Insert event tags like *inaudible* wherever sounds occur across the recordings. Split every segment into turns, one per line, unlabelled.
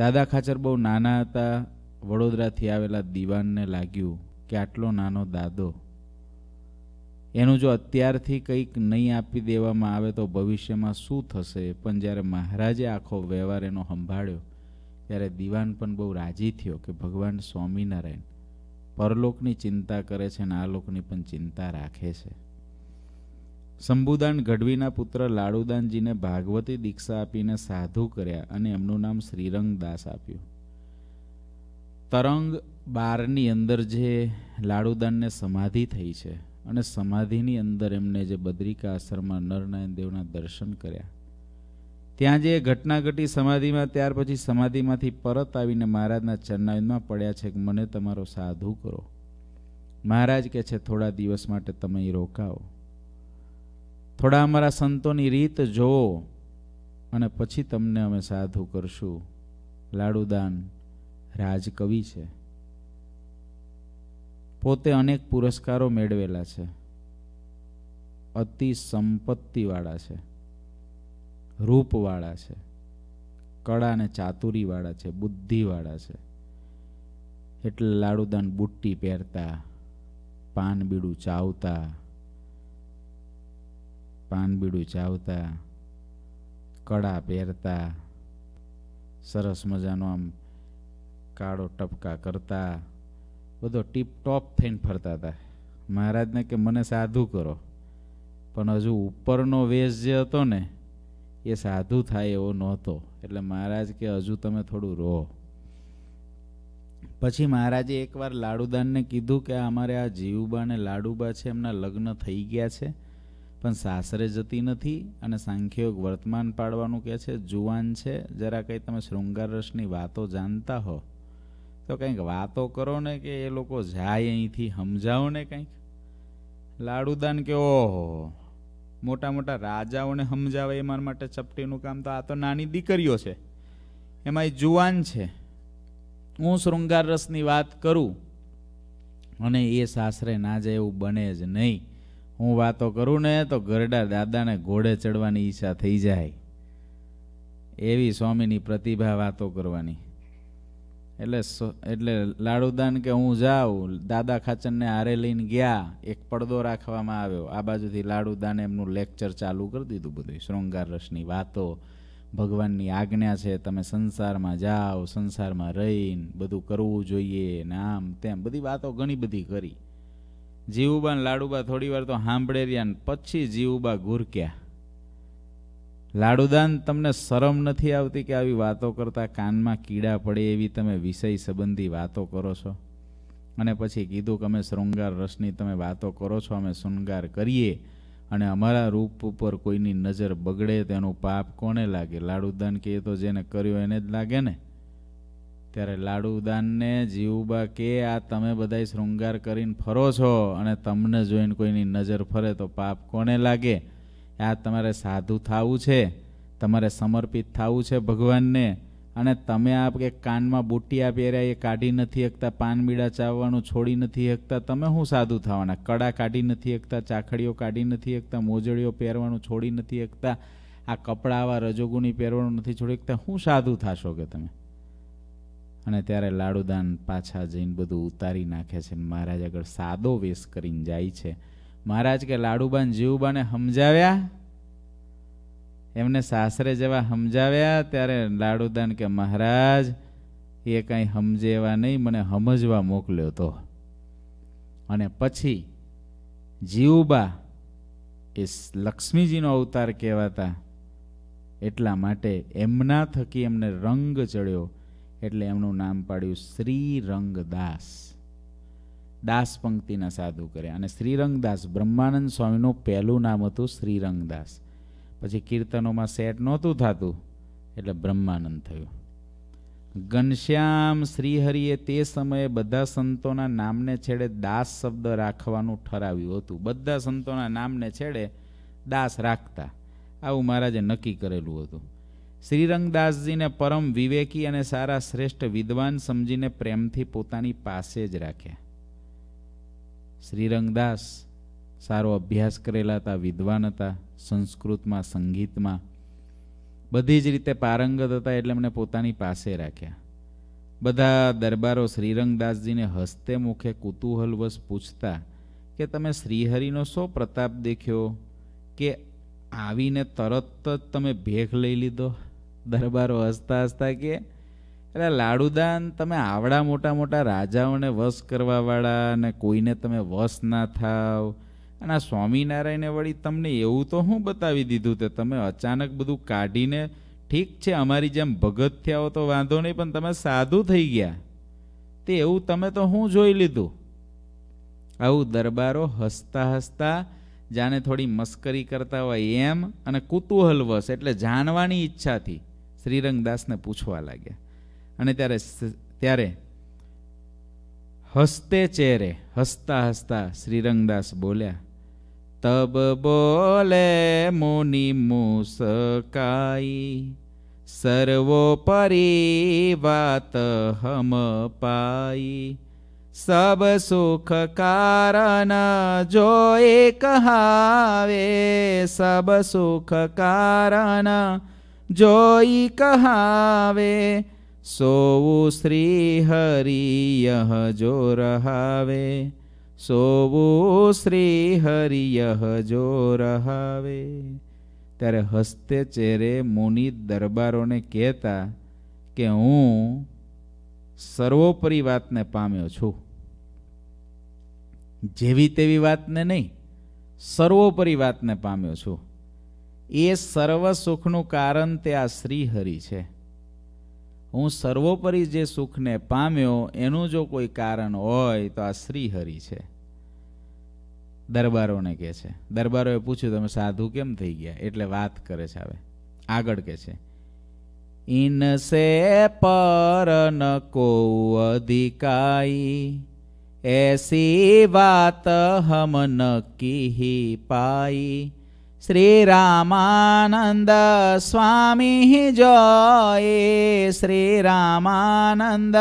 દાદા ખાચર બહુ નાના હતા વડોદરાથી આવેલા દીવાનને લાગ્યું કે આટલો નાનો દાદો એનું જો અત્યારથી કંઈક નહીં આપી દેવામાં આવે તો ભવિષ્યમાં શું થશે પણ જ્યારે મહારાજે આખો વ્યવહાર એનો સંભાળ્યો ત્યારે દીવાન પણ બહુ રાજી થયો કે ભગવાન સ્વામિનારાયણ પરલોકની ચિંતા કરે છે અને આ લોકની પણ ચિંતા રાખે છે શંભુદાન ગઢવીના પુત્ર લાડુદાનજીને ભાગવતી દીક્ષા આપીને સાધુ કર્યા અને એમનું નામ શ્રીરંગદાસ આપ્યું તરંગ બારની અંદર જે લાડુદાનને સમાધિ થઈ છે અને સમાધિની અંદર એમને જે બદ્રિકા આશ્રમમાં નરનારાયણ દેવના દર્શન કર્યા ત્યાં જે ઘટના ઘટી સમાધિમાં ત્યાર પછી સમાધિમાંથી પરત આવીને મહારાજના ચરણાયુધમાં પડ્યા છે કે મને તમારો સાધુ કરો મહારાજ કહે છે થોડા દિવસ માટે તમે રોકાઓ થોડા અમારા સંતોની રીત જુઓ અને પછી તમને અમે સાધુ કરશું લાડુદાન રાજકવિ છે પોતે અનેક પુરસ્કારો મેળવેલા છે અતિ સંપત્તિવાળા છે રૂપવાળા છે કળા અને ચાતુરીવાળા છે બુદ્ધિવાળા છે એટલે લાડુદાન બુટ્ટી પહેરતા પાન બીડું ચાવતા પાનબીડું ચાવતા કડા પહેરતા સરસ મજાનો આમ કાળો ટપકા કરતા બધો ટીપટોપ થઈને ફરતા હતા મહારાજને કે મને સાધુ કરો પણ હજુ ઉપરનો વેશ જે હતો ને એ સાધુ થાય એવો નહોતો એટલે મહારાજ કે હજુ તમે થોડું રહો પછી મહારાજે એકવાર લાડુદાનને કીધું કે અમારે આ જીવુબા અને લાડુબા છે એમના લગ્ન થઈ ગયા છે પણ સાસરે જતી નથી અને સાંખ્યોગ વર્તમાન પાડવાનું કહે છે જુવાન છે જરા કંઈ તમે શૃંગાર રસની વાતો જાણતા હો તો કંઈક વાતો કરો ને કે એ લોકો જાય અહીંથી સમજાવો ને કંઈક લાડુદાન કે ઓહો મોટા મોટા રાજાઓને સમજાવે એ મારા માટે ચપટીનું કામ તો આ તો નાની દીકરીઓ છે એમાં એ જુવાન છે હું શૃંગાર રસની વાત કરું અને એ સાસરે ના જાય એવું બને જ નહીં હું વાતો કરું ને તો ગરડા દાદાને ઘોડે ચડવાની ઈચ્છા થઈ જાય એવી સ્વામીની પ્રતિભા વાતો કરવાની એટલે એટલે લાડુદાન કે હું જાઉં દાદા ખાચનને આરે લઈને ગયા એક પડદો રાખવામાં આવ્યો આ બાજુથી લાડુદાન એમનું લેક્ચર ચાલુ કરી દીધું બધું શૃંગાર રસની વાતો ભગવાનની આજ્ઞા છે તમે સંસારમાં જાઓ સંસારમાં રહીને બધું કરવું જોઈએ ને આમ તેમ બધી વાતો ઘણી બધી કરી જીવુબા લાડુબા થોડી વાર તો સાંભળે રહ્યા પછી જીવુબા ગુરક્યા લાડુદાન તમને શરમ નથી આવતી કે આવી વાતો કરતા કાનમાં કીડા પડે એવી તમે વિષય સંબંધી વાતો કરો છો અને પછી કીધું કે અમે શૃંગાર રસની તમે વાતો કરો છો અમે શૃંગાર કરીએ અને અમારા રૂપ ઉપર કોઈની નજર બગડે તેનું પાપ કોને લાગે લાડુદાન કે તો જેને કર્યો એને જ લાગે ને ત્યારે લાડુદાનને જીવબા કે આ તમે બધા શૃંગાર કરીને ફરો છો અને તમને જોઈને કોઈની નજર ફરે તો પાપ કોને લાગે આ તમારે સાધુ થવું છે તમારે સમર્પિત થવું છે ભગવાનને અને તમે આ કે કાનમાં બુટ્ટી પહેર્યા એ કાઢી નથી શકતા પાન બીડા ચાવવાનું છોડી નથી શકતા તમે શું સાધુ થવાના કડા કાઢી નથી શકતા ચાખડીઓ કાઢી નથી શકતા મોજડીઓ પહેરવાનું છોડી નથી શકતા આ કપડા આવા રજોગુની પહેરવાનું નથી છોડી શકતા શું સાધુ થશો કે તમે અને ત્યારે લાડુદાન પાછા જઈને બધું ઉતારી નાખે છે મહારાજ આગળ સાદો વેશ કરીને જાય છે મહારાજ કે લાડુબાન જીવબાને સમજાવ્યા એમને સાસરે જેવા સમજાવ્યા ત્યારે લાડુદાન કે મહારાજ એ કાંઈ સમજે એવા નહીં મને સમજવા મોકલ્યો તો અને પછી જીવબા એ લક્ષ્મીજીનો અવતાર કહેવાતા એટલા માટે એમના થકી એમને રંગ ચડ્યો એટલે એમનું નામ પાડ્યું શ્રીરંગદાસ દાસ પંક્તિના સાધુ કર્યા અને શ્રીરંગદાસ બ્રહ્માનંદ સ્વામીનું પહેલું નામ હતું શ્રીરંગદાસ પછી કીર્તનોમાં સેટ નહોતું થતું એટલે બ્રહ્માનંદ થયું ઘનશ્યામ શ્રીહરિએ તે સમયે બધા સંતોના નામને છેડે દાસ શબ્દ રાખવાનું ઠરાવ્યું હતું બધા સંતોના નામને છેડે દાસ રાખતા આવું મહારાજે નક્કી કરેલું હતું શ્રીરંગદાસજીને પરમ વિવેકી અને સારા શ્રેષ્ઠ વિદ્વાન સમજીને પ્રેમથી પોતાની પાસે જ રાખ્યા શ્રીરંગદાસ સારો અભ્યાસ કરેલા હતા વિદ્વાન હતા સંસ્કૃતમાં સંગીતમાં બધી જ રીતે પારંગત હતા એટલે એમને પોતાની પાસે રાખ્યા બધા દરબારો શ્રીરંગદાસજીને હસ્તે મુખે કુતૂહલવશ પૂછતા કે તમે શ્રીહરિનો શો પ્રતાપ દેખ્યો કે આવીને તરત જ તમે ભેખ લઈ લીધો દરબારો હસતા હસતા કે એટલે લાડુદાન તમે આવડા મોટા મોટા રાજાઓને વશ કરવાવાળા અને કોઈને તમે વશ ના થાવ અને આ સ્વામિનારાયણે વળી તમને એવું તો હું બતાવી દીધું કે તમે અચાનક બધું કાઢીને ઠીક છે અમારી જેમ ભગત થયા તો વાંધો નહીં પણ તમે સાધુ થઈ ગયા તે એવું તમે તો હું જોઈ લીધું આવું દરબારો હસતા હસતા જાણે થોડી મસ્કરી કરતા હોય એમ અને કુતૂહલવશ એટલે જાણવાની ઈચ્છાથી શ્રીરંગદાસને પૂછવા લાગ્યા અને ત્યારે ત્યારે હસતે ચહેરે હસતા હસતા શ્રીરંગદાસ બોલ્યા તબ બોલે મુનિ મુસકાઈ સર્વોપરી વાત હમ પાઈ સબ સુખ કારણ જો એક હાવે સબ સુખ કારણ જોઈ કહાવે સોવું શ્રી હરિયહ જો રહાવે સોવું શ્રી હરિયહ જો રહાવે ત્યારે હસ્તે ચહેરે મુનિ દરબારોને કહેતા કે હું સર્વોપરી વાતને પામ્યો છું જેવી તેવી વાતને નહીં સર્વોપરી વાતને પામ્યો છું એ સર્વ સુખનું કારણ તે આ શ્રીહરિ છે હું સર્વોપરી જે સુખને પામ્યો એનું જો કોઈ કારણ હોય તો આ શ્રીહરિ છે દરબારોને કહે છે દરબારોએ પૂછ્યું તમે સાધુ કેમ થઈ ગયા એટલે વાત કરે છે હવે આગળ કે છે ઇનસે પર ન કો અધિકાઈ એસી વાત હમ ન કીહી પાઈ श्रीरामानन्द स्वामिः जये श्रीरामानन्द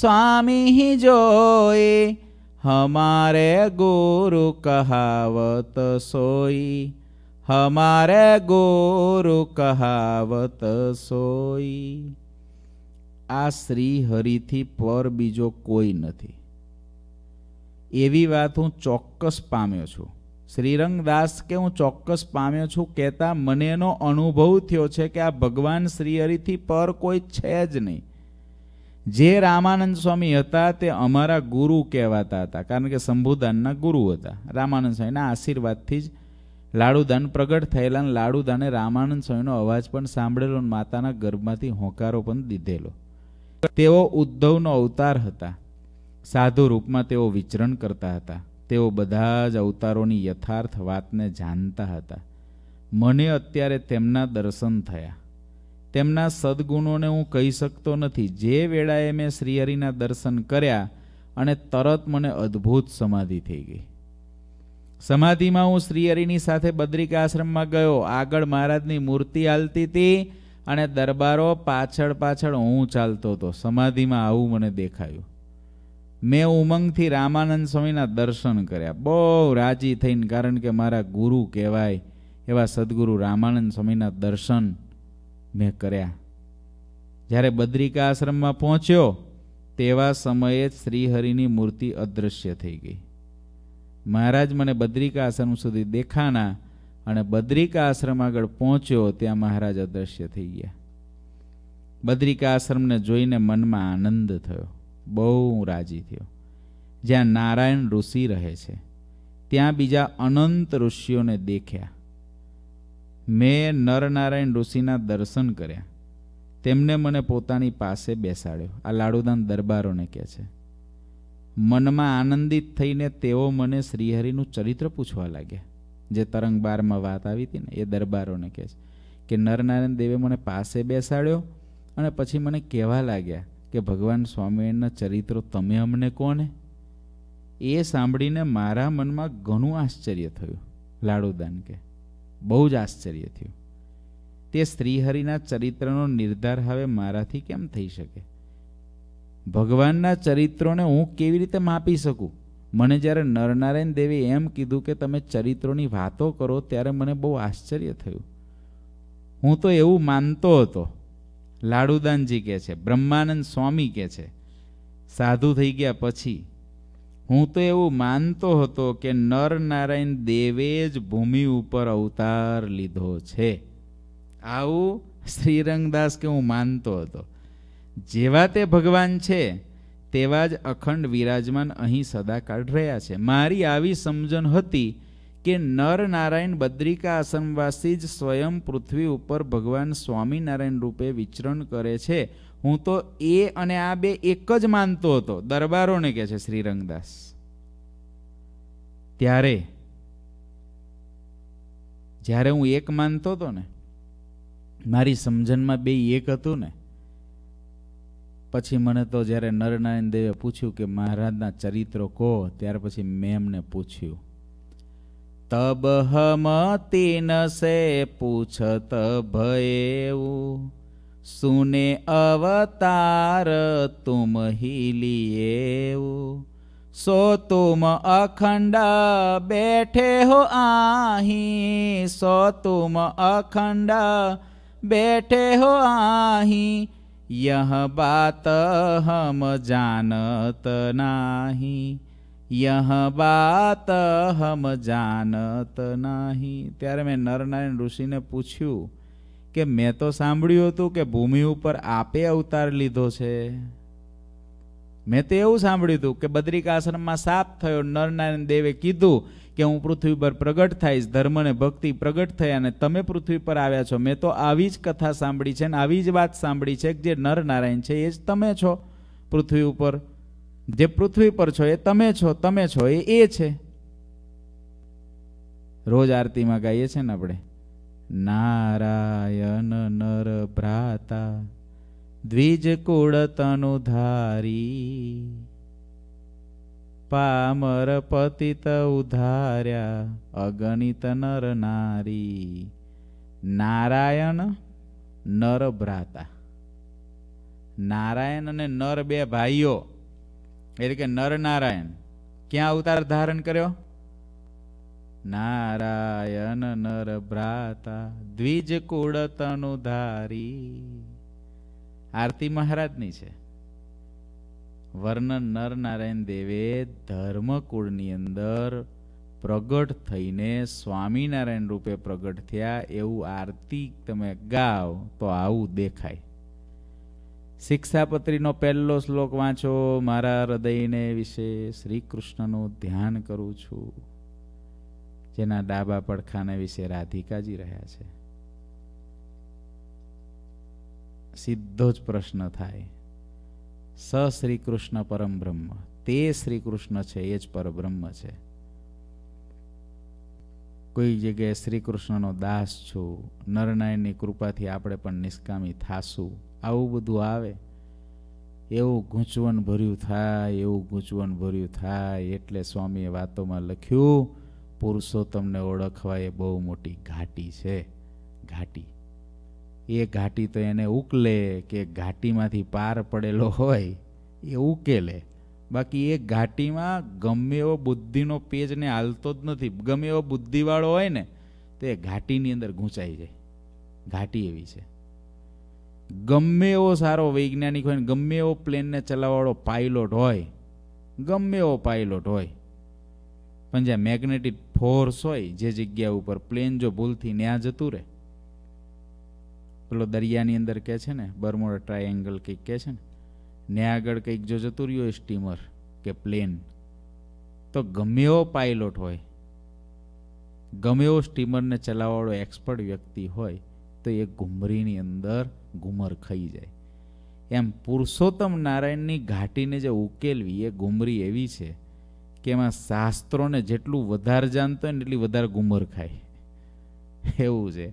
स्वामिः जोये हमारे गुरु कहावत सोई हमारे गुरु कहावत सोई આ શ્રી હરિથી પર બીજો કોઈ નથી એવી વાત હું ચોક્કસ પામ્યો છું શ્રીરંગદાસ કે હું ચોક્કસ પામ્યો છું કહેતા મને એનો અનુભવ થયો છે કે આ ભગવાન શ્રીહરિથી પર કોઈ છે જ નહીં જે રામાનંદ સ્વામી હતા તે અમારા ગુરુ કહેવાતા હતા કારણ કે શંભુદાનના ગુરુ હતા રામાનંદ સ્વામીના આશીર્વાદથી જ લાડુદાન પ્રગટ થયેલા અને લાડુદાને રામાનંદ સ્વામીનો અવાજ પણ સાંભળેલો અને માતાના ગર્ભમાંથી હોંકારો પણ દીધેલો તેઓ ઉદ્ધવનો અવતાર હતા સાધુ રૂપમાં તેઓ વિચરણ કરતા હતા તેઓ બધા જ અવતારોની યથાર્થ વાતને જાણતા હતા મને અત્યારે તેમના દર્શન થયા તેમના સદગુણોને હું કહી શકતો નથી જે વેળાએ મેં શ્રીહરિના દર્શન કર્યા અને તરત મને અદ્ભુત સમાધિ થઈ ગઈ સમાધિમાં હું શ્રીહરિની સાથે બદ્રિકા આશ્રમમાં ગયો આગળ મહારાજની મૂર્તિ હાલતી હતી અને દરબારો પાછળ પાછળ હું ચાલતો હતો સમાધિમાં આવું મને દેખાયું મેં ઉમંગથી રામાનંદ સ્વામીના દર્શન કર્યા બહુ રાજી થઈને કારણ કે મારા ગુરુ કહેવાય એવા સદગુરુ રામાનંદ સ્વામીના દર્શન મેં કર્યા જ્યારે બદ્રિકા આશ્રમમાં પહોંચ્યો તેવા સમયે જ શ્રીહરિની મૂર્તિ અદૃશ્ય થઈ ગઈ મહારાજ મને બદ્રિકા આશ્રમ સુધી દેખાના અને બદ્રિકા આશ્રમ આગળ પહોંચ્યો ત્યાં મહારાજ અદૃશ્ય થઈ ગયા બદ્રિકા આશ્રમને જોઈને મનમાં આનંદ થયો બહુ રાજી થયો જ્યાં નારાયણ ઋષિ રહે છે ત્યાં બીજા અનંત ઋષિઓને દેખ્યા મેં નરનારાયણ ઋષિના દર્શન કર્યા તેમને મને પોતાની પાસે બેસાડ્યો આ લાડુદાન દરબારોને કહે છે મનમાં આનંદિત થઈને તેઓ મને શ્રીહરિનું ચરિત્ર પૂછવા લાગ્યા જે તરંગબારમાં વાત આવી હતી ને એ દરબારોને કહે છે કે નરનારાયણ દેવે મને પાસે બેસાડ્યો અને પછી મને કહેવા લાગ્યા કે ભગવાન સ્વામિનારાયણના ચરિત્રો તમે અમને કોને એ સાંભળીને મારા મનમાં ઘણું આશ્ચર્ય થયું લાડુદાન કે બહુ જ આશ્ચર્ય થયું તે શ્રીહરિના ચરિત્રનો નિર્ધાર હવે મારાથી કેમ થઈ શકે ભગવાનના ચરિત્રોને હું કેવી રીતે માપી શકું મને જ્યારે નરનારાયણ દેવે એમ કીધું કે તમે ચરિત્રોની વાતો કરો ત્યારે મને બહુ આશ્ચર્ય થયું હું તો એવું માનતો હતો લાડુદાનજી કે છે બ્રહ્માનંદ સ્વામી કહે છે સાધુ થઈ ગયા પછી હું તો એવું માનતો હતો કે નર નારાયણ દેવે જ ભૂમિ ઉપર અવતાર લીધો છે આવું શ્રીરંગદાસ કે હું માનતો હતો જેવા તે ભગવાન છે તેવા જ અખંડ વિરાજમાન અહીં સદાકાળ રહ્યા છે મારી આવી સમજણ હતી કે નર નારાયણ બદ્રિકા આશ્રમવાસી જ સ્વયં પૃથ્વી ઉપર ભગવાન સ્વામિનારાયણ રૂપે વિચરણ કરે છે હું તો એ અને આ બે એક જ માનતો હતો દરબારોને કહે છે શ્રી રંગદાસ ત્યારે જ્યારે હું એક માનતો હતો ને મારી સમજણમાં બે એક હતું ને પછી મને તો જ્યારે નરનારાયણ દેવે પૂછ્યું કે મહારાજના ચરિત્રો કહો ત્યાર પછી મેં એમને પૂછ્યું તબ હમ તીન સે પૂછત ભયેવું સુને અવતાર તુમ હી લિયેવું સો તુમ અખંડ બેઠે હો આહી સો તુમ અખંડ બેઠે हो आही यह बात हम जानत नाही યહ બાત હમ જાનત નાહી ત્યારે મેં નરનારાયણ ઋષિને પૂછ્યું કે મેં તો સાંભળ્યું હતું કે ભૂમિ ઉપર આપે અવતાર લીધો છે મેં તો એવું સાંભળ્યું હતું કે બદ્રિકાશ્રમમાં સાપ થયો નરનારાયણ દેવે કીધું કે હું પૃથ્વી પર પ્રગટ થઈશ ધર્મને ભક્તિ પ્રગટ થયા અને તમે પૃથ્વી પર આવ્યા છો મેં તો આવી જ કથા સાંભળી છે ને આવી જ વાત સાંભળી છે કે જે નરનારાયણ છે એ જ તમે છો પૃથ્વી ઉપર જે પૃથ્વી પર છો એ તમે છો તમે છો એ એ છે રોજ આરતીમાં ગાઈએ છે ને આપણે નારાયણ નર ભ્રાતા દ્વિજ કુળ તનુ ધારી પામર પતિત ઉધાર્યા અગણિત નર નારી નારાયણ નર ભ્રાતા નારાયણ અને નર બે ભાઈઓ એટલે કે નરનારાયણ ક્યાં અવતાર ધારણ કર્યો નારાયણ નર ભ્રાતા દ્વિજ કુળ ધારી આરતી મહારાજની છે વર્ણન નરનારાયણ દેવે ધર્મકુળની અંદર પ્રગટ થઈને સ્વામિનારાયણ રૂપે પ્રગટ થયા એવું આરતી તમે ગાવ તો આવું દેખાય શિક્ષાપત્રીનો પહેલો શ્લોક વાંચો મારા હૃદયને વિશે શ્રી કૃષ્ણનું ધ્યાન કરું છું જેના ડાબા પડખાને વિશે રાધિકાજી રહ્યા છે સીધો જ પ્રશ્ન થાય સ શ્રી કૃષ્ણ પરમ બ્રહ્મ તે શ્રી કૃષ્ણ છે એ જ પરબ્રહ્મ છે કોઈ જગ્યાએ શ્રી કૃષ્ણનો દાસ છું નરનાયણની કૃપાથી આપણે પણ નિષ્કામી થાશું આવું બધું આવે એવું ગૂંચવણ ભર્યું થાય એવું ગૂંચવણ ભર્યું થાય એટલે સ્વામીએ વાતોમાં લખ્યું પુરુષોત્તમને ઓળખવા એ બહુ મોટી ઘાટી છે ઘાટી એ ઘાટી તો એને ઉકલે કે ઘાટીમાંથી પાર પડેલો હોય એ ઉકેલે બાકી એ ઘાટીમાં ગમે એવો બુદ્ધિનો પેજને હાલતો જ નથી ગમે એવો બુદ્ધિવાળો હોય ને તો એ ઘાટીની અંદર ઘૂંચાઈ જાય ઘાટી એવી છે ગમે એવો સારો વૈજ્ઞાનિક હોય ને ગમે એવો પ્લેનને ચલાવવાળો પાયલોટ હોય ગમે એવો પાયલોટ હોય પણ જ્યાં મેગ્નેટિક ફોર્સ હોય જે જગ્યા ઉપર પ્લેન જો ભૂલથી ત્યાં જતું રહે પેલો દરિયાની અંદર કહે છે ને બર્મોડા ટ્રાયેંગલ કંઈક કહે છે ને ત્યાં આગળ કંઈક જો જતું રહ્યું હોય સ્ટીમર કે પ્લેન તો ગમે એવો પાયલોટ હોય ગમે એવો સ્ટીમરને ચલાવવાળો એક્સપર્ટ વ્યક્તિ હોય તો એ ઘુમરીની અંદર ઘુમર ખાઈ જાય એમ પુરુષોત્તમ નારાયણની ઘાટીને જે ઉકેલવી એ ઘુમરી એવી છે કે એમાં શાસ્ત્રોને જેટલું વધારે જાણતો હોય ને એટલી વધારે ઘુમર ખાય એવું છે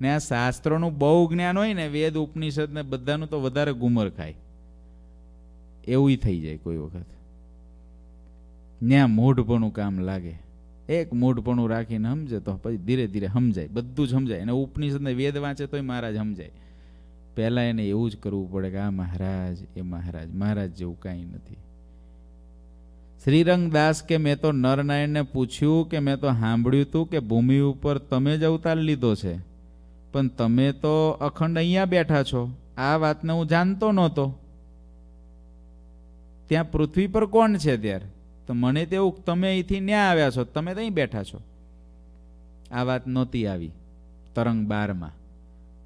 ને આ શાસ્ત્રોનું બહુ જ્ઞાન હોય ને વેદ ઉપનિષદ ને બધાનું તો વધારે ઘુમર ખાય એવું થઈ જાય કોઈ વખત ત્યાં મોઢપણું કામ લાગે એક મોઢપણું રાખીને સમજે તો પછી ધીરે ધીરે સમજાય બધું જ સમજાય અને ને વેદ વાંચે તોય મહારાજ સમજાય પહેલાં એને એવું જ કરવું પડે કે આ મહારાજ એ મહારાજ મહારાજ જેવું કાંઈ નથી શ્રીરંગદાસ કે મેં તો નરનારાયણને પૂછ્યું કે મેં તો સાંભળ્યું હતું કે ભૂમિ ઉપર તમે જ અવતાર લીધો છે પણ તમે તો અખંડ અહીંયા બેઠા છો આ વાતને હું જાણતો નહોતો ત્યાં પૃથ્વી પર કોણ છે ત્યારે તો મને તેવું તમે અહીંથી ન્યા આવ્યા છો તમે ત્યાં બેઠા છો આ વાત નહોતી આવી તરંગ બારમાં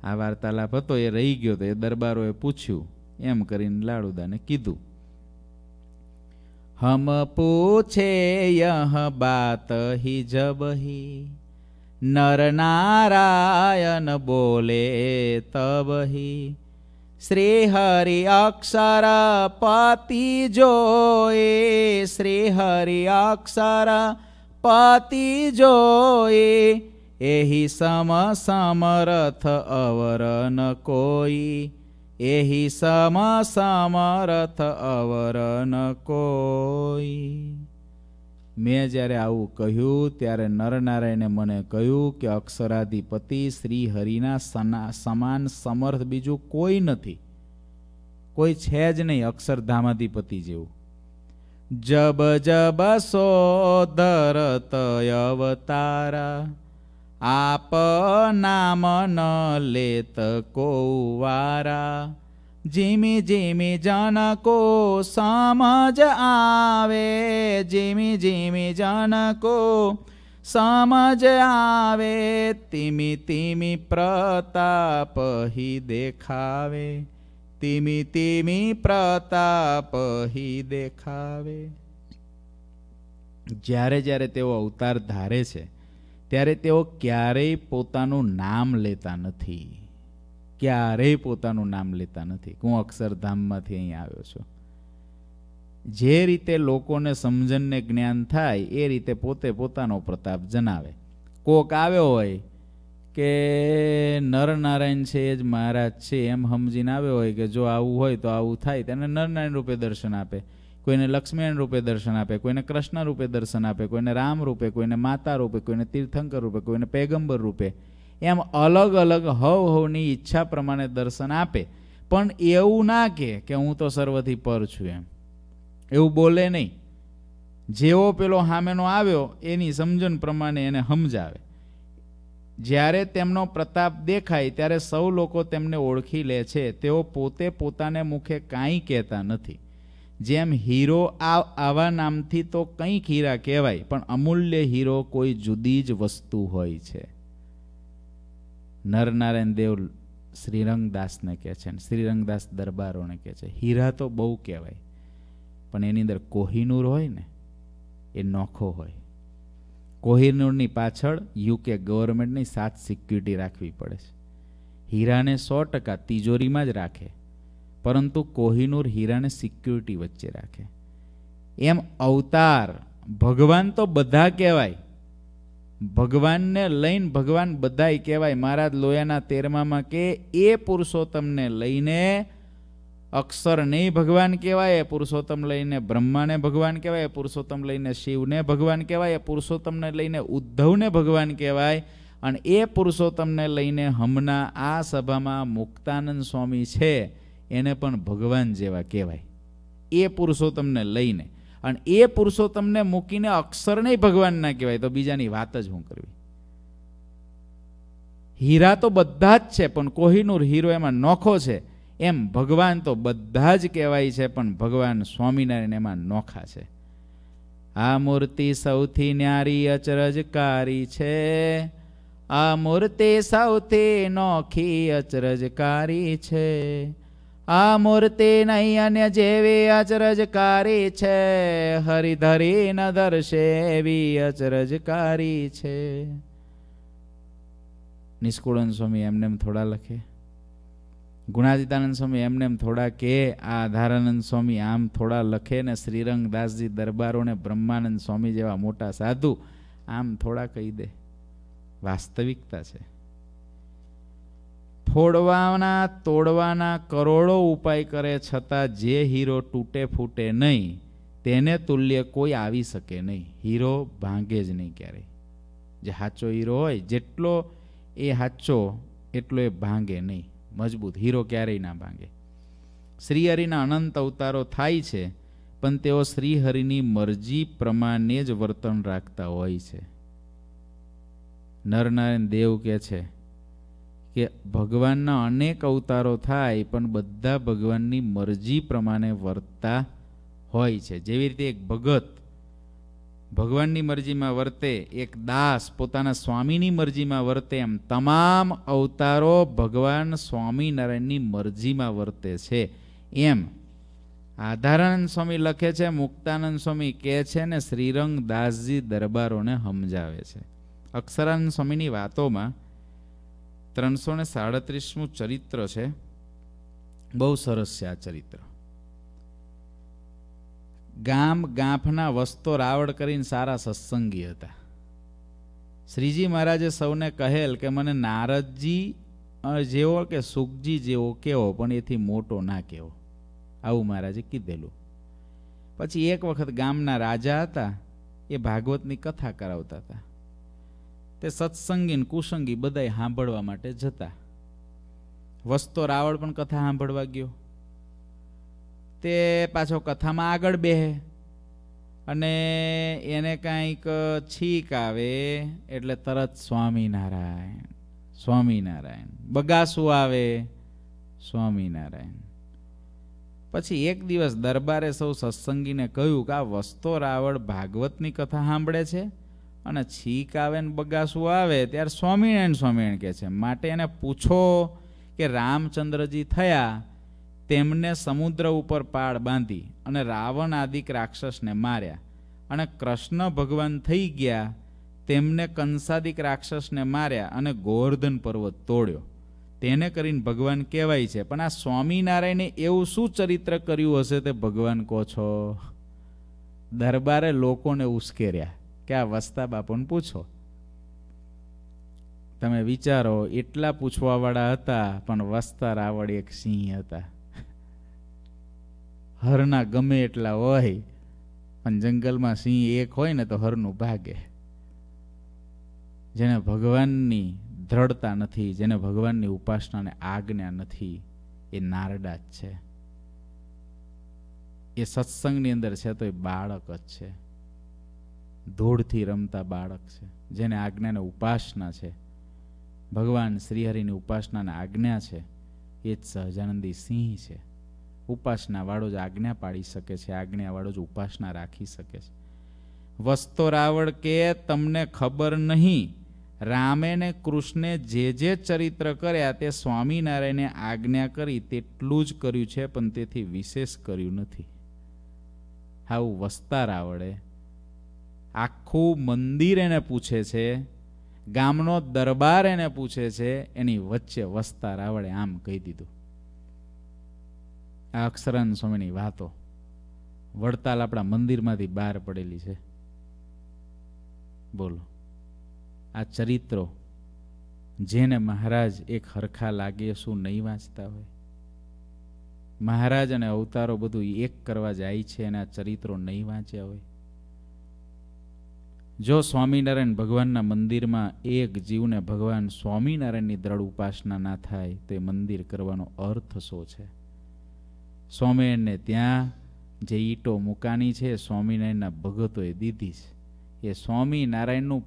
આ વાર્તાલાપ હતો એ રહી ગયો તો એ દરબારોએ પૂછ્યું એમ કરીને લાડુદાને કીધું હમ પૂછે યહ બાત હિ જબહી નર નારાયણ બોલે તબહી શ્રી હરિ અક્ષર પતિ જોએ શ્રી હરિ અક્ષર પતિ જોએ એહી સમ સમરથ અવર કોઈ એહી સમ સમરથ અવર કોઈ મેં જ્યારે આવું કહ્યું ત્યારે નરનારાયણે મને કહ્યું કે અક્ષરાધિપતિ શ્રી હરિના સમાન સમર્થ બીજું કોઈ નથી કોઈ છે જ નહીં અક્ષરધામાધિપતિ જેવું જબ જબ સો ધરત અવતારા આપ નામ ન લેત કોવારા જીમી જીમી જનકો સમજ આવે જીમી જીમી જનકો સમજ આવે તિમિ તિમિ પ્રતાપ હિ દેખાવે તિમિ તિમિ પ્રતાપ હિ દેખાવે જ્યારે જ્યારે તેઓ અવતાર ધારે છે ત્યારે તેઓ ક્યારેય પોતાનું નામ લેતા નથી ક્યારેય પોતાનું નામ લેતા નથી હું અક્ષરધામમાંથી અહીં આવ્યો છું જે રીતે લોકોને સમજણને જ્ઞાન થાય એ રીતે પોતે પોતાનો પ્રતાપ જણાવે કોક આવ્યો હોય કે નરનારાયણ છે એ જ મહારાજ છે એમ સમજીને આવ્યો હોય કે જો આવું હોય તો આવું થાય તેને નરનારાયણ રૂપે દર્શન આપે કોઈને લક્ષ્મીણ રૂપે દર્શન આપે કોઈને કૃષ્ણ રૂપે દર્શન આપે કોઈને રામ રૂપે કોઈને માતા રૂપે કોઈને તીર્થંકર રૂપે કોઈને પેગંબર રૂપે એમ અલગ અલગ હવ હવની ઈચ્છા પ્રમાણે દર્શન આપે પણ એવું ના કે કે હું તો સર્વથી પર છું એમ એવું બોલે નહીં જેવો પેલો હામેનો આવ્યો એની સમજણ પ્રમાણે એને સમજાવે જ્યારે તેમનો પ્રતાપ દેખાય ત્યારે સૌ લોકો તેમને ઓળખી લે છે તેઓ પોતે પોતાને મુખે કાંઈ કહેતા નથી જેમ હીરો આ આવા નામથી તો કંઈક હીરા કહેવાય પણ અમૂલ્ય હીરો કોઈ જુદી જ વસ્તુ હોય છે નરનારાયણ દેવ શ્રીરંગદાસને કહે છે શ્રીરંગદાસ દરબારોને કહે છે હીરા તો બહુ કહેવાય પણ એની અંદર કોહિનૂર હોય ને એ નોખો હોય કોહિનૂરની પાછળ યુકે ગવર્મેન્ટની સાત સિક્યુરિટી રાખવી પડે છે હીરાને સો ટકા તિજોરીમાં જ રાખે પરંતુ કોહિનૂર હીરાને સિક્યુરિટી વચ્ચે રાખે એમ અવતાર ભગવાન તો બધા કહેવાય ભગવાનને લઈને ભગવાન બધાય કહેવાય મહારાજ લોયાના તેરમામાં કે એ પુરુષોત્તમને લઈને અક્ષર નહીં ભગવાન કહેવાય એ પુરુષોત્તમ લઈને બ્રહ્માને ભગવાન કહેવાય પુરુષોત્તમ લઈને શિવને ભગવાન કહેવાય પુરુષોત્તમને લઈને ઉદ્ધવને ભગવાન કહેવાય અને એ પુરુષોત્તમને લઈને હમણાં આ સભામાં મુક્તાનંદ સ્વામી છે એને પણ ભગવાન જેવા કહેવાય એ પુરુષોત્તમને લઈને અને એ પુરુષોત્તમને મૂકીને અક્ષરને ભગવાન ના કહેવાય તો બીજાની વાત જ હું કરવી હીરા તો બધા જ છે પણ કોહિનુર હીરો એમાં નોખો છે એમ ભગવાન તો બધા જ કહેવાય છે પણ ભગવાન સ્વામિનારાયણ એમાં નોખા છે આ મૂર્તિ સૌથી ન્યારી અચરજકારી છે આ મૂર્તિ સૌથી નોખી અચરજકારી છે આ મૂર્તિ નહીં અન્ય જેવી અચરજકારી છે હરિધરી ન દર્શે એવી અચરજકારી છે નિષ્કુળન સ્વામી એમને થોડા લખે ગુણાતીતાનંદ સ્વામી એમને થોડા કે આ આધારાનંદ સ્વામી આમ થોડા લખે ને શ્રીરંગ દાસજી દરબારોને બ્રહ્માનંદ સ્વામી જેવા મોટા સાધુ આમ થોડા કહી દે વાસ્તવિકતા છે ફોડવાના તોડવાના કરોડો ઉપાય કરે છતાં જે હીરો તૂટે ફૂટે નહીં તેને તુલ્ય કોઈ આવી શકે નહીં હીરો ભાંગે જ નહીં ક્યારેય જે સાચો હીરો હોય જેટલો એ સાચો એટલો એ ભાંગે નહીં મજબૂત હીરો ક્યારેય ના ભાંગે શ્રીહરિના અનંત અવતારો થાય છે પણ તેઓ શ્રીહરિની મરજી પ્રમાણે જ વર્તન રાખતા હોય છે નરનારાયણ દેવ કહે છે કે ભગવાનના અનેક અવતારો થાય પણ બધા ભગવાનની મરજી પ્રમાણે વર્તા હોય છે જેવી રીતે એક ભગત ભગવાનની મરજીમાં વર્તે એક દાસ પોતાના સ્વામીની મરજીમાં વર્તે એમ તમામ અવતારો ભગવાન સ્વામિનારાયણની મરજીમાં વર્તે છે એમ આધારાનંદ સ્વામી લખે છે મુક્તાનંદ સ્વામી કહે છે ને શ્રીરંગ દાસજી દરબારોને સમજાવે છે અક્ષરાનંદ સ્વામીની વાતોમાં ત્રણસો ને સાડત્રીસમું ચરિત્ર છે બહુ સરસ છે આ ચરિત્ર ગામ ગાંફના વસ્તો રાવળ કરીને સારા સત્સંગી હતા શ્રીજી મહારાજે સૌને કહેલ કે મને નારદજી જેવો કે સુખજી જેવો કેવો પણ એથી મોટો ના કેવો આવું મહારાજે કીધેલું પછી એક વખત ગામના રાજા હતા એ ભાગવતની કથા કરાવતા હતા તે સત્સંગી ને કુસંગી બધાએ સાંભળવા માટે જતા વસ્તો રાવળ પણ કથા સાંભળવા ગયો તે પાછો કથામાં આગળ બેહે અને એને કાંઈક છીક આવે એટલે તરત સ્વામિનારાયણ સ્વામિનારાયણ બગાસું આવે સ્વામિનારાયણ પછી એક દિવસ દરબારે સૌ સત્સંગીને કહ્યું કે આ વસ્તો રાવળ ભાગવતની કથા સાંભળે છે અને છીક આવે ને બગાસું આવે ત્યારે સ્વામિનારાયણ સ્વામિનારાયણ કહે છે માટે એને પૂછો કે રામચંદ્રજી થયા તેમને સમુદ્ર ઉપર પાળ બાંધી અને રાવણ આદિક રાક્ષસને માર્યા અને કૃષ્ણ ભગવાન થઈ ગયા તેમને કંસાદિક રાક્ષસને માર્યા અને ગોવર્ધન પર્વત તોડ્યો તેને કરીને ભગવાન કહેવાય છે પણ આ સ્વામિનારાયણે એવું શું ચરિત્ર કર્યું હશે તે ભગવાન કહો છો દરબારે લોકોને ઉશ્કેર્યા કે આ વસતા બાપુને પૂછો તમે વિચારો એટલા પૂછવાવાળા હતા પણ વસતા રાવળ એક સિંહ હતા હરના ગમે એટલા હોય પણ જંગલમાં સિંહ એક હોય ને તો હરનું ભાગે જેને ભગવાનની દ્રઢતા નથી જેને ભગવાનની ઉપાસનાને આજ્ઞા નથી એ નારડા જ છે એ સત્સંગની અંદર છે તો એ બાળક જ છે ધૂળથી રમતા બાળક છે જેને આજ્ઞાને ઉપાસના છે ભગવાન શ્રીહરિની ઉપાસનાને આજ્ઞા છે એ જ સહજાનંદી સિંહ છે ઉપાસનાવાળો જ આજ્ઞા પાડી શકે છે આજ્ઞાવાળો જ ઉપાસના રાખી શકે છે વસ્તો રાવળ કે તમને ખબર નહીં રામે ને કૃષ્ણે જે જે ચરિત્ર કર્યા તે સ્વામિનારાયણે આજ્ઞા કરી તેટલું જ કર્યું છે પણ તેથી વિશેષ કર્યું નથી આવું વસ્તા રાવળે આખું મંદિર એને પૂછે છે ગામનો દરબાર એને પૂછે છે એની વચ્ચે વસતા રાવળે આમ કહી દીધું આ અક્ષરાન સ્વામીની વાતો વડતાલ આપણા મંદિરમાંથી બહાર પડેલી છે બોલો આ ચરિત્રો જેને મહારાજ એક હરખા લાગે શું નહીં વાંચતા હોય મહારાજ અને અવતારો બધું એક કરવા જાય છે અને આ ચરિત્રો નહીં વાંચ્યા હોય જો સ્વામિનારાયણ ભગવાનના મંદિરમાં એક જીવને ભગવાન સ્વામિનારાયણની દ્રઢ ઉપાસના ના થાય તો એ મંદિર કરવાનો અર્થ શો છે સ્વામિનારાયણને ત્યાં જે ઈંટો મૂકાની છે સ્વામિનારાયણના ભગતોએ દીધી છે એ સ્વામિનારાયણનું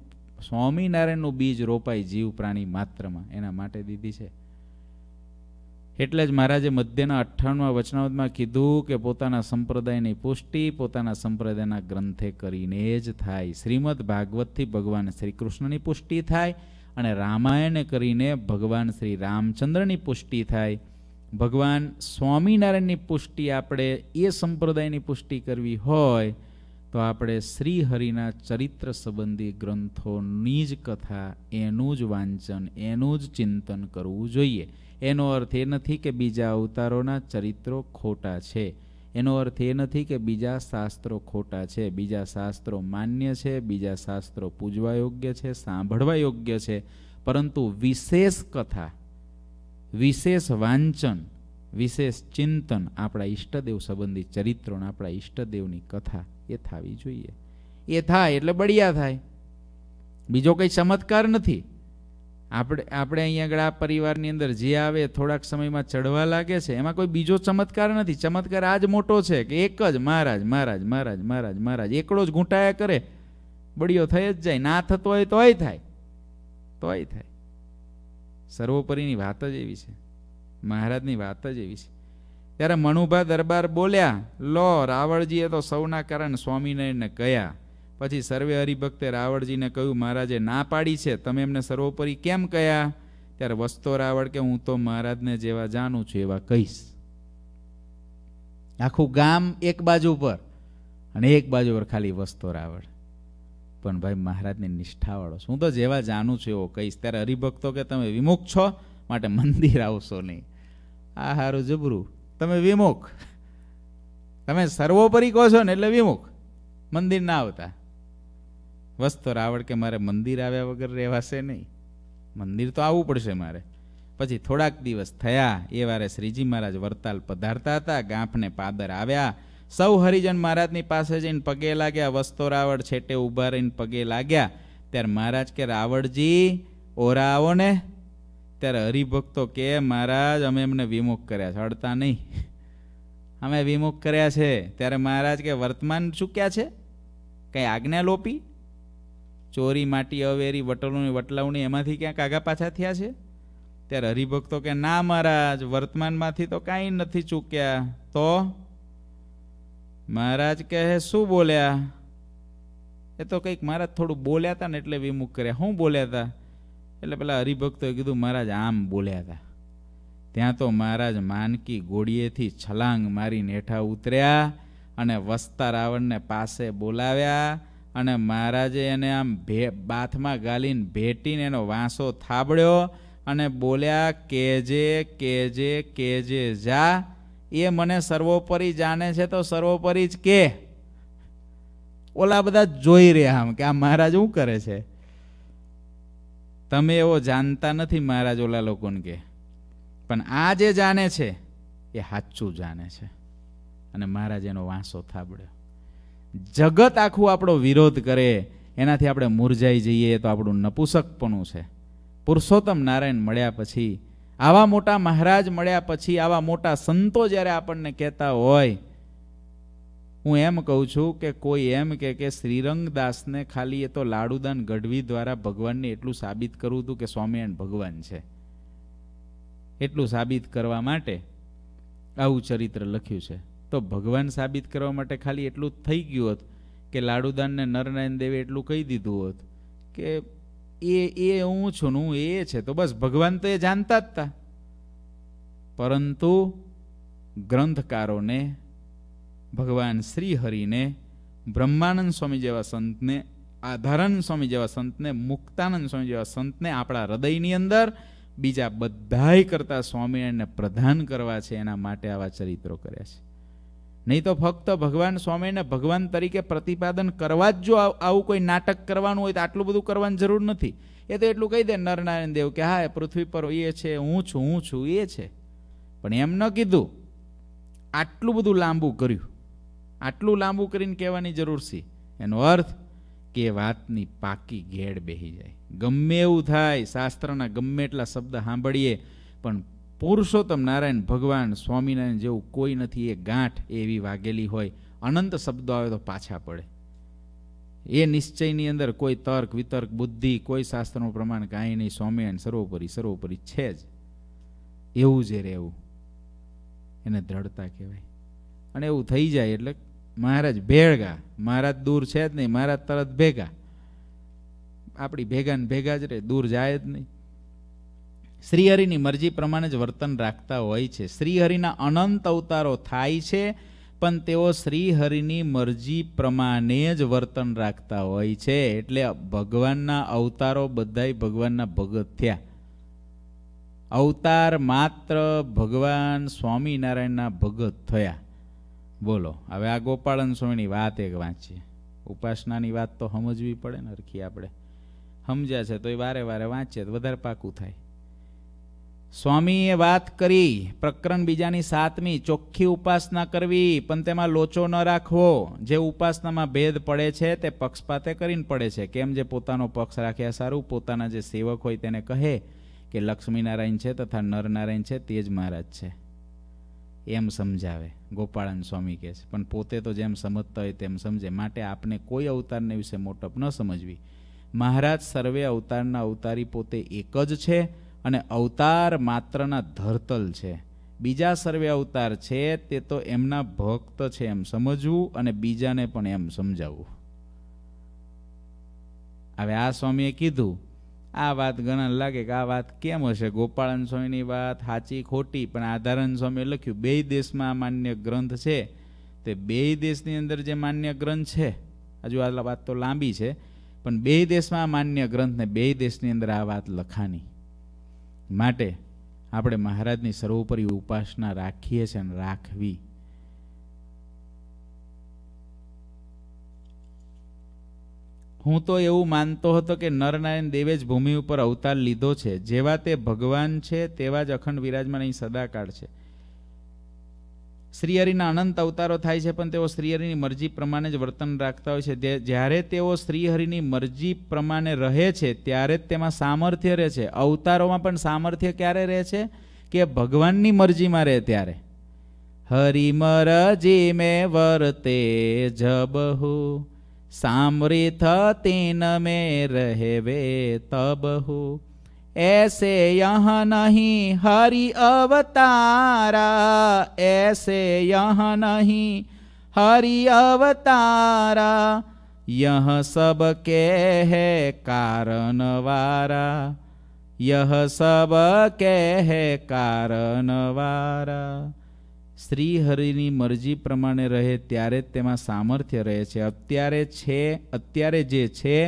સ્વામિનારાયણનું બીજ રોપાય જીવ પ્રાણી માત્રમાં એના માટે દીધી છે એટલે જ મહારાજે મધ્યના અઠ્ઠાણમાં વચનાવતમાં કીધું કે પોતાના સંપ્રદાયની પુષ્ટિ પોતાના સંપ્રદાયના ગ્રંથે કરીને જ થાય શ્રીમદ ભાગવતથી ભગવાન શ્રી કૃષ્ણની પુષ્ટિ થાય અને રામાયણ કરીને ભગવાન શ્રી રામચંદ્રની પુષ્ટિ થાય ભગવાન સ્વામિનારાયણની પુષ્ટિ આપણે એ સંપ્રદાયની પુષ્ટિ કરવી હોય તો આપણે શ્રી હરિના ચરિત્ર સંબંધી ગ્રંથોની જ કથા એનું જ વાંચન એનું જ ચિંતન કરવું જોઈએ એનો અર્થ એ નથી કે બીજા અવતારોના ચરિત્રો ખોટા છે એનો અર્થ એ નથી કે બીજા શાસ્ત્રો ખોટા છે બીજા શાસ્ત્રો માન્ય છે બીજા શાસ્ત્રો પૂજવા યોગ્ય છે સાંભળવા યોગ્ય છે પરંતુ વિશેષ કથા વિશેષ વાંચન વિશેષ ચિંતન આપણા ઈષ્ટદેવ સંબંધી ચરિત્રોના આપણા ઈષ્ટદેવની કથા એ થવી જોઈએ એ થાય એટલે બળિયા થાય બીજો કંઈ ચમત્કાર નથી આપણે આપણે અહીં આગળ આ પરિવારની અંદર જે આવે થોડાક સમયમાં ચડવા લાગે છે એમાં કોઈ બીજો ચમત્કાર નથી ચમત્કાર આ જ મોટો છે કે એક જ મહારાજ મહારાજ મહારાજ મહારાજ મહારાજ એકડો જ ઘૂંટાયા કરે બળીઓ થઈ જ જાય ના થતો હોય તોય થાય તોય થાય સર્વોપરીની વાત જ એવી છે મહારાજની વાત જ એવી છે ત્યારે મણુભા દરબાર બોલ્યા લો રાવળજીએ તો સૌના કારણ સ્વામિનારાયણને કહ્યા પછી સર્વે હરિભક્તે રાવળજીને કહ્યું મહારાજે ના પાડી છે તમે એમને સર્વોપરી કેમ કયા ત્યારે વસ્તો રાવળ કે હું તો મહારાજને જેવા જાણું છું એવા કહીશ આખું ગામ એક બાજુ પર અને એક બાજુ પર ખાલી વસ્તો રાવળ પણ ભાઈ મહારાજની નિષ્ઠાવાળો હું તો જેવા જાણું છું એવો કહીશ ત્યારે હરિભક્તો કે તમે વિમુખ છો માટે મંદિર આવશો નહીં આ હારું જબરું તમે વિમુખ તમે સર્વોપરી કહો છો ને એટલે વિમુખ મંદિર ના આવતા વસ્તો રાવળ કે મારે મંદિર આવ્યા વગર રહેવાશે નહીં મંદિર તો આવવું પડશે મારે પછી થોડાક દિવસ થયા એ વારે શ્રીજી મહારાજ વરતાલ પધારતા હતા ગાંફને પાદર આવ્યા સૌ હરિજન મહારાજની પાસે જઈને પગે લાગ્યા વસ્તો રાવળ છેટે ઊભા રહીને પગે લાગ્યા ત્યારે મહારાજ કે રાવળજી ઓરા આવો ને ત્યારે હરિભક્તો કે મહારાજ અમે એમને વિમુખ કર્યા છે અડતા નહીં અમે વિમુખ કર્યા છે ત્યારે મહારાજ કે વર્તમાન ચૂક્યા છે કંઈ આજ્ઞા લોપી ચોરી માટી અવેરી વટલોની વટલાવણી એમાંથી ક્યાંક આગા પાછા થયા છે ત્યારે હરિભક્તો કે ના મહારાજ વર્તમાનમાંથી તો કાંઈ નથી ચૂક્યા તો મહારાજ કહે શું બોલ્યા એ તો કંઈક મહારાજ થોડું બોલ્યા હતા ને એટલે વિમુખ કર્યા શું બોલ્યા હતા એટલે પેલા હરિભક્તોએ કીધું મહારાજ આમ બોલ્યા હતા ત્યાં તો મહારાજ માનકી ગોળીએથી છલાંગ મારીને હેઠા ઉતર્યા અને વસ્તા રાવણને પાસે બોલાવ્યા અને મહારાજે એને આમ ભે બાથમાં ગાલીને ભેટીને એનો વાંસો થાબડ્યો અને બોલ્યા કેજે કેજે કેજે જા એ મને સર્વોપરી જાણે છે તો સર્વોપરી જ કે ઓલા બધા જોઈ રહ્યા આમ કે આ મહારાજ શું કરે છે તમે એવો જાણતા નથી મહારાજ ઓલા લોકોને કે પણ આ જે જાણે છે એ સાચું જાણે છે અને મહારાજ એનો વાંસો થાબડ્યો જગત આખું આપણો વિરોધ કરે એનાથી આપણે મૂરઝાઈ જઈએ તો આપણું નપુસકપણું છે પુરુષોત્તમ નારાયણ મળ્યા પછી આવા મોટા મહારાજ મળ્યા પછી આવા મોટા સંતો જ્યારે આપણને કહેતા હોય હું એમ કહું છું કે કોઈ એમ કે કે શ્રીરંગદાસને ખાલી એ તો લાડુદાન ગઢવી દ્વારા ભગવાનને એટલું સાબિત કરવું હતું કે સ્વામિનારાયણ ભગવાન છે એટલું સાબિત કરવા માટે આવું ચરિત્ર લખ્યું છે તો ભગવાન સાબિત કરવા માટે ખાલી એટલું થઈ ગયું હોત કે લાડુદાનને નરનારાયણ દેવે એટલું કહી દીધું હોત કે એ એ હું છું હું એ છે તો બસ ભગવાન તો એ જાણતા જ હતા પરંતુ ગ્રંથકારોને ભગવાન શ્રીહરિને બ્રહ્માનંદ સ્વામી જેવા સંતને આધારાનંદ સ્વામી જેવા સંતને મુક્તાનંદ સ્વામી જેવા સંતને આપણા હૃદયની અંદર બીજા બધાય કરતા સ્વામિનારાયણને પ્રધાન કરવા છે એના માટે આવા ચરિત્રો કર્યા છે નહીં તો ફક્ત ભગવાન સ્વામીને ભગવાન તરીકે પ્રતિપાદન કરવા જ જો આવું કોઈ નાટક કરવાનું હોય તો આટલું બધું કરવાની જરૂર નથી એ તો એટલું કહી દે નરનારાયણ દેવ કે હા પૃથ્વી પર એ છે હું છું હું છું એ છે પણ એમ ન કીધું આટલું બધું લાંબુ કર્યું આટલું લાંબુ કરીને કહેવાની જરૂર છે એનો અર્થ કે વાતની પાકી ઘેડ બેહી જાય ગમે એવું થાય શાસ્ત્રના ગમે એટલા શબ્દ સાંભળીએ પણ પુરુષોત્તમ નારાયણ ભગવાન સ્વામિનારાયણ જેવું કોઈ નથી એ ગાંઠ એવી વાગેલી હોય અનંત શબ્દો આવે તો પાછા પડે એ નિશ્ચયની અંદર કોઈ તર્ક વિતર્ક બુદ્ધિ કોઈ શાસ્ત્રનું પ્રમાણ કાંઈ નહીં સ્વામિનારાયણ સર્વોપરી સર્વોપરી છે જ એવું જે રહેવું એને દ્રઢતા કહેવાય અને એવું થઈ જાય એટલે મહારાજ ભેળગા મહારાજ દૂર છે જ નહીં મહારાજ તરત ભેગા આપણી ભેગાને ભેગા જ રહે દૂર જાય જ નહીં શ્રીહરિની મરજી પ્રમાણે જ વર્તન રાખતા હોય છે શ્રીહરિના અનંત અવતારો થાય છે પણ તેઓ શ્રીહરિની મરજી પ્રમાણે જ વર્તન રાખતા હોય છે એટલે ભગવાનના અવતારો બધાય ભગવાનના ભગત થયા અવતાર માત્ર ભગવાન સ્વામિનારાયણના ભગત થયા બોલો હવે આ ગોપાળન સ્વામીની વાત એક વાંચીએ ઉપાસનાની વાત તો સમજવી પડે ને હરખી આપણે સમજ્યા છે તો એ વારે વારે વાંચીએ તો વધારે પાકું થાય સ્વામીએ વાત કરી પ્રકરણ બીજાની સાતમી ચોખ્ખી ઉપાસના કરવી પણ તેમાં લોચો ન રાખવો જે ઉપાસનામાં ભેદ પડે છે તે પક્ષપાતે કરીને પડે છે કેમ જે પોતાનો પક્ષ રાખ્યા સારું પોતાના જે સેવક હોય તેને કહે કે લક્ષ્મીનારાયણ છે તથા નરનારાયણ છે તે જ મહારાજ છે એમ સમજાવે ગોપાળન સ્વામી કહે છે પણ પોતે તો જેમ સમજતા હોય તેમ સમજે માટે આપને કોઈ અવતારને વિશે મોટપ ન સમજવી મહારાજ સર્વે અવતારના અવતારી પોતે એક જ છે અને અવતાર માત્રના ધરતલ છે બીજા સર્વે અવતાર છે તે તો એમના ભક્ત છે એમ સમજવું અને બીજાને પણ એમ સમજાવવું હવે આ સ્વામીએ કીધું આ વાત ઘણા લાગે કે આ વાત કેમ હશે ગોપાળન સ્વામીની વાત સાચી ખોટી પણ આધારન સ્વામીએ લખ્યું બે દેશમાં માન્ય ગ્રંથ છે તે બે દેશની અંદર જે માન્ય ગ્રંથ છે હજુ આ વાત તો લાંબી છે પણ બે દેશમાં માન્ય ગ્રંથને બે દેશની અંદર આ વાત લખાની માટે આપણે મહારાજની સર્વોપરી ઉપાસના રાખીએ છીએ અને રાખવી હું તો એવું માનતો હતો કે નરનારાયણ દેવે જ ભૂમિ ઉપર અવતાર લીધો છે જેવા તે ભગવાન છે તેવા જ અખંડ વિરાજમાન અહીં સદાકાળ છે શ્રીહરિના અનંત અવતારો થાય છે પણ તેઓ શ્રીહરિની મરજી પ્રમાણે જ વર્તન રાખતા હોય છે જ્યારે તેઓ શ્રીહરિની મરજી પ્રમાણે રહે છે ત્યારે જ તેમાં સામર્થ્ય રહે છે અવતારોમાં પણ સામર્થ્ય ક્યારે રહે છે કે ભગવાનની મરજીમાં રહે ત્યારે હરિમરજી મેં વર્તે જબહુ સામરી થતી ન મેં રહેવે તબહુ ऐसे यहाँ नहीं हरि अवतारा ऐसे यहाँ नहीं हरि अवतारा यह सब के है कारणवारा यह सब के है કારણવારા શ્રી હરિની મરજી પ્રમાણે રહે ત્યારે તેમાં સામર્થ્ય રહે છે અત્યારે છે અત્યારે જે છે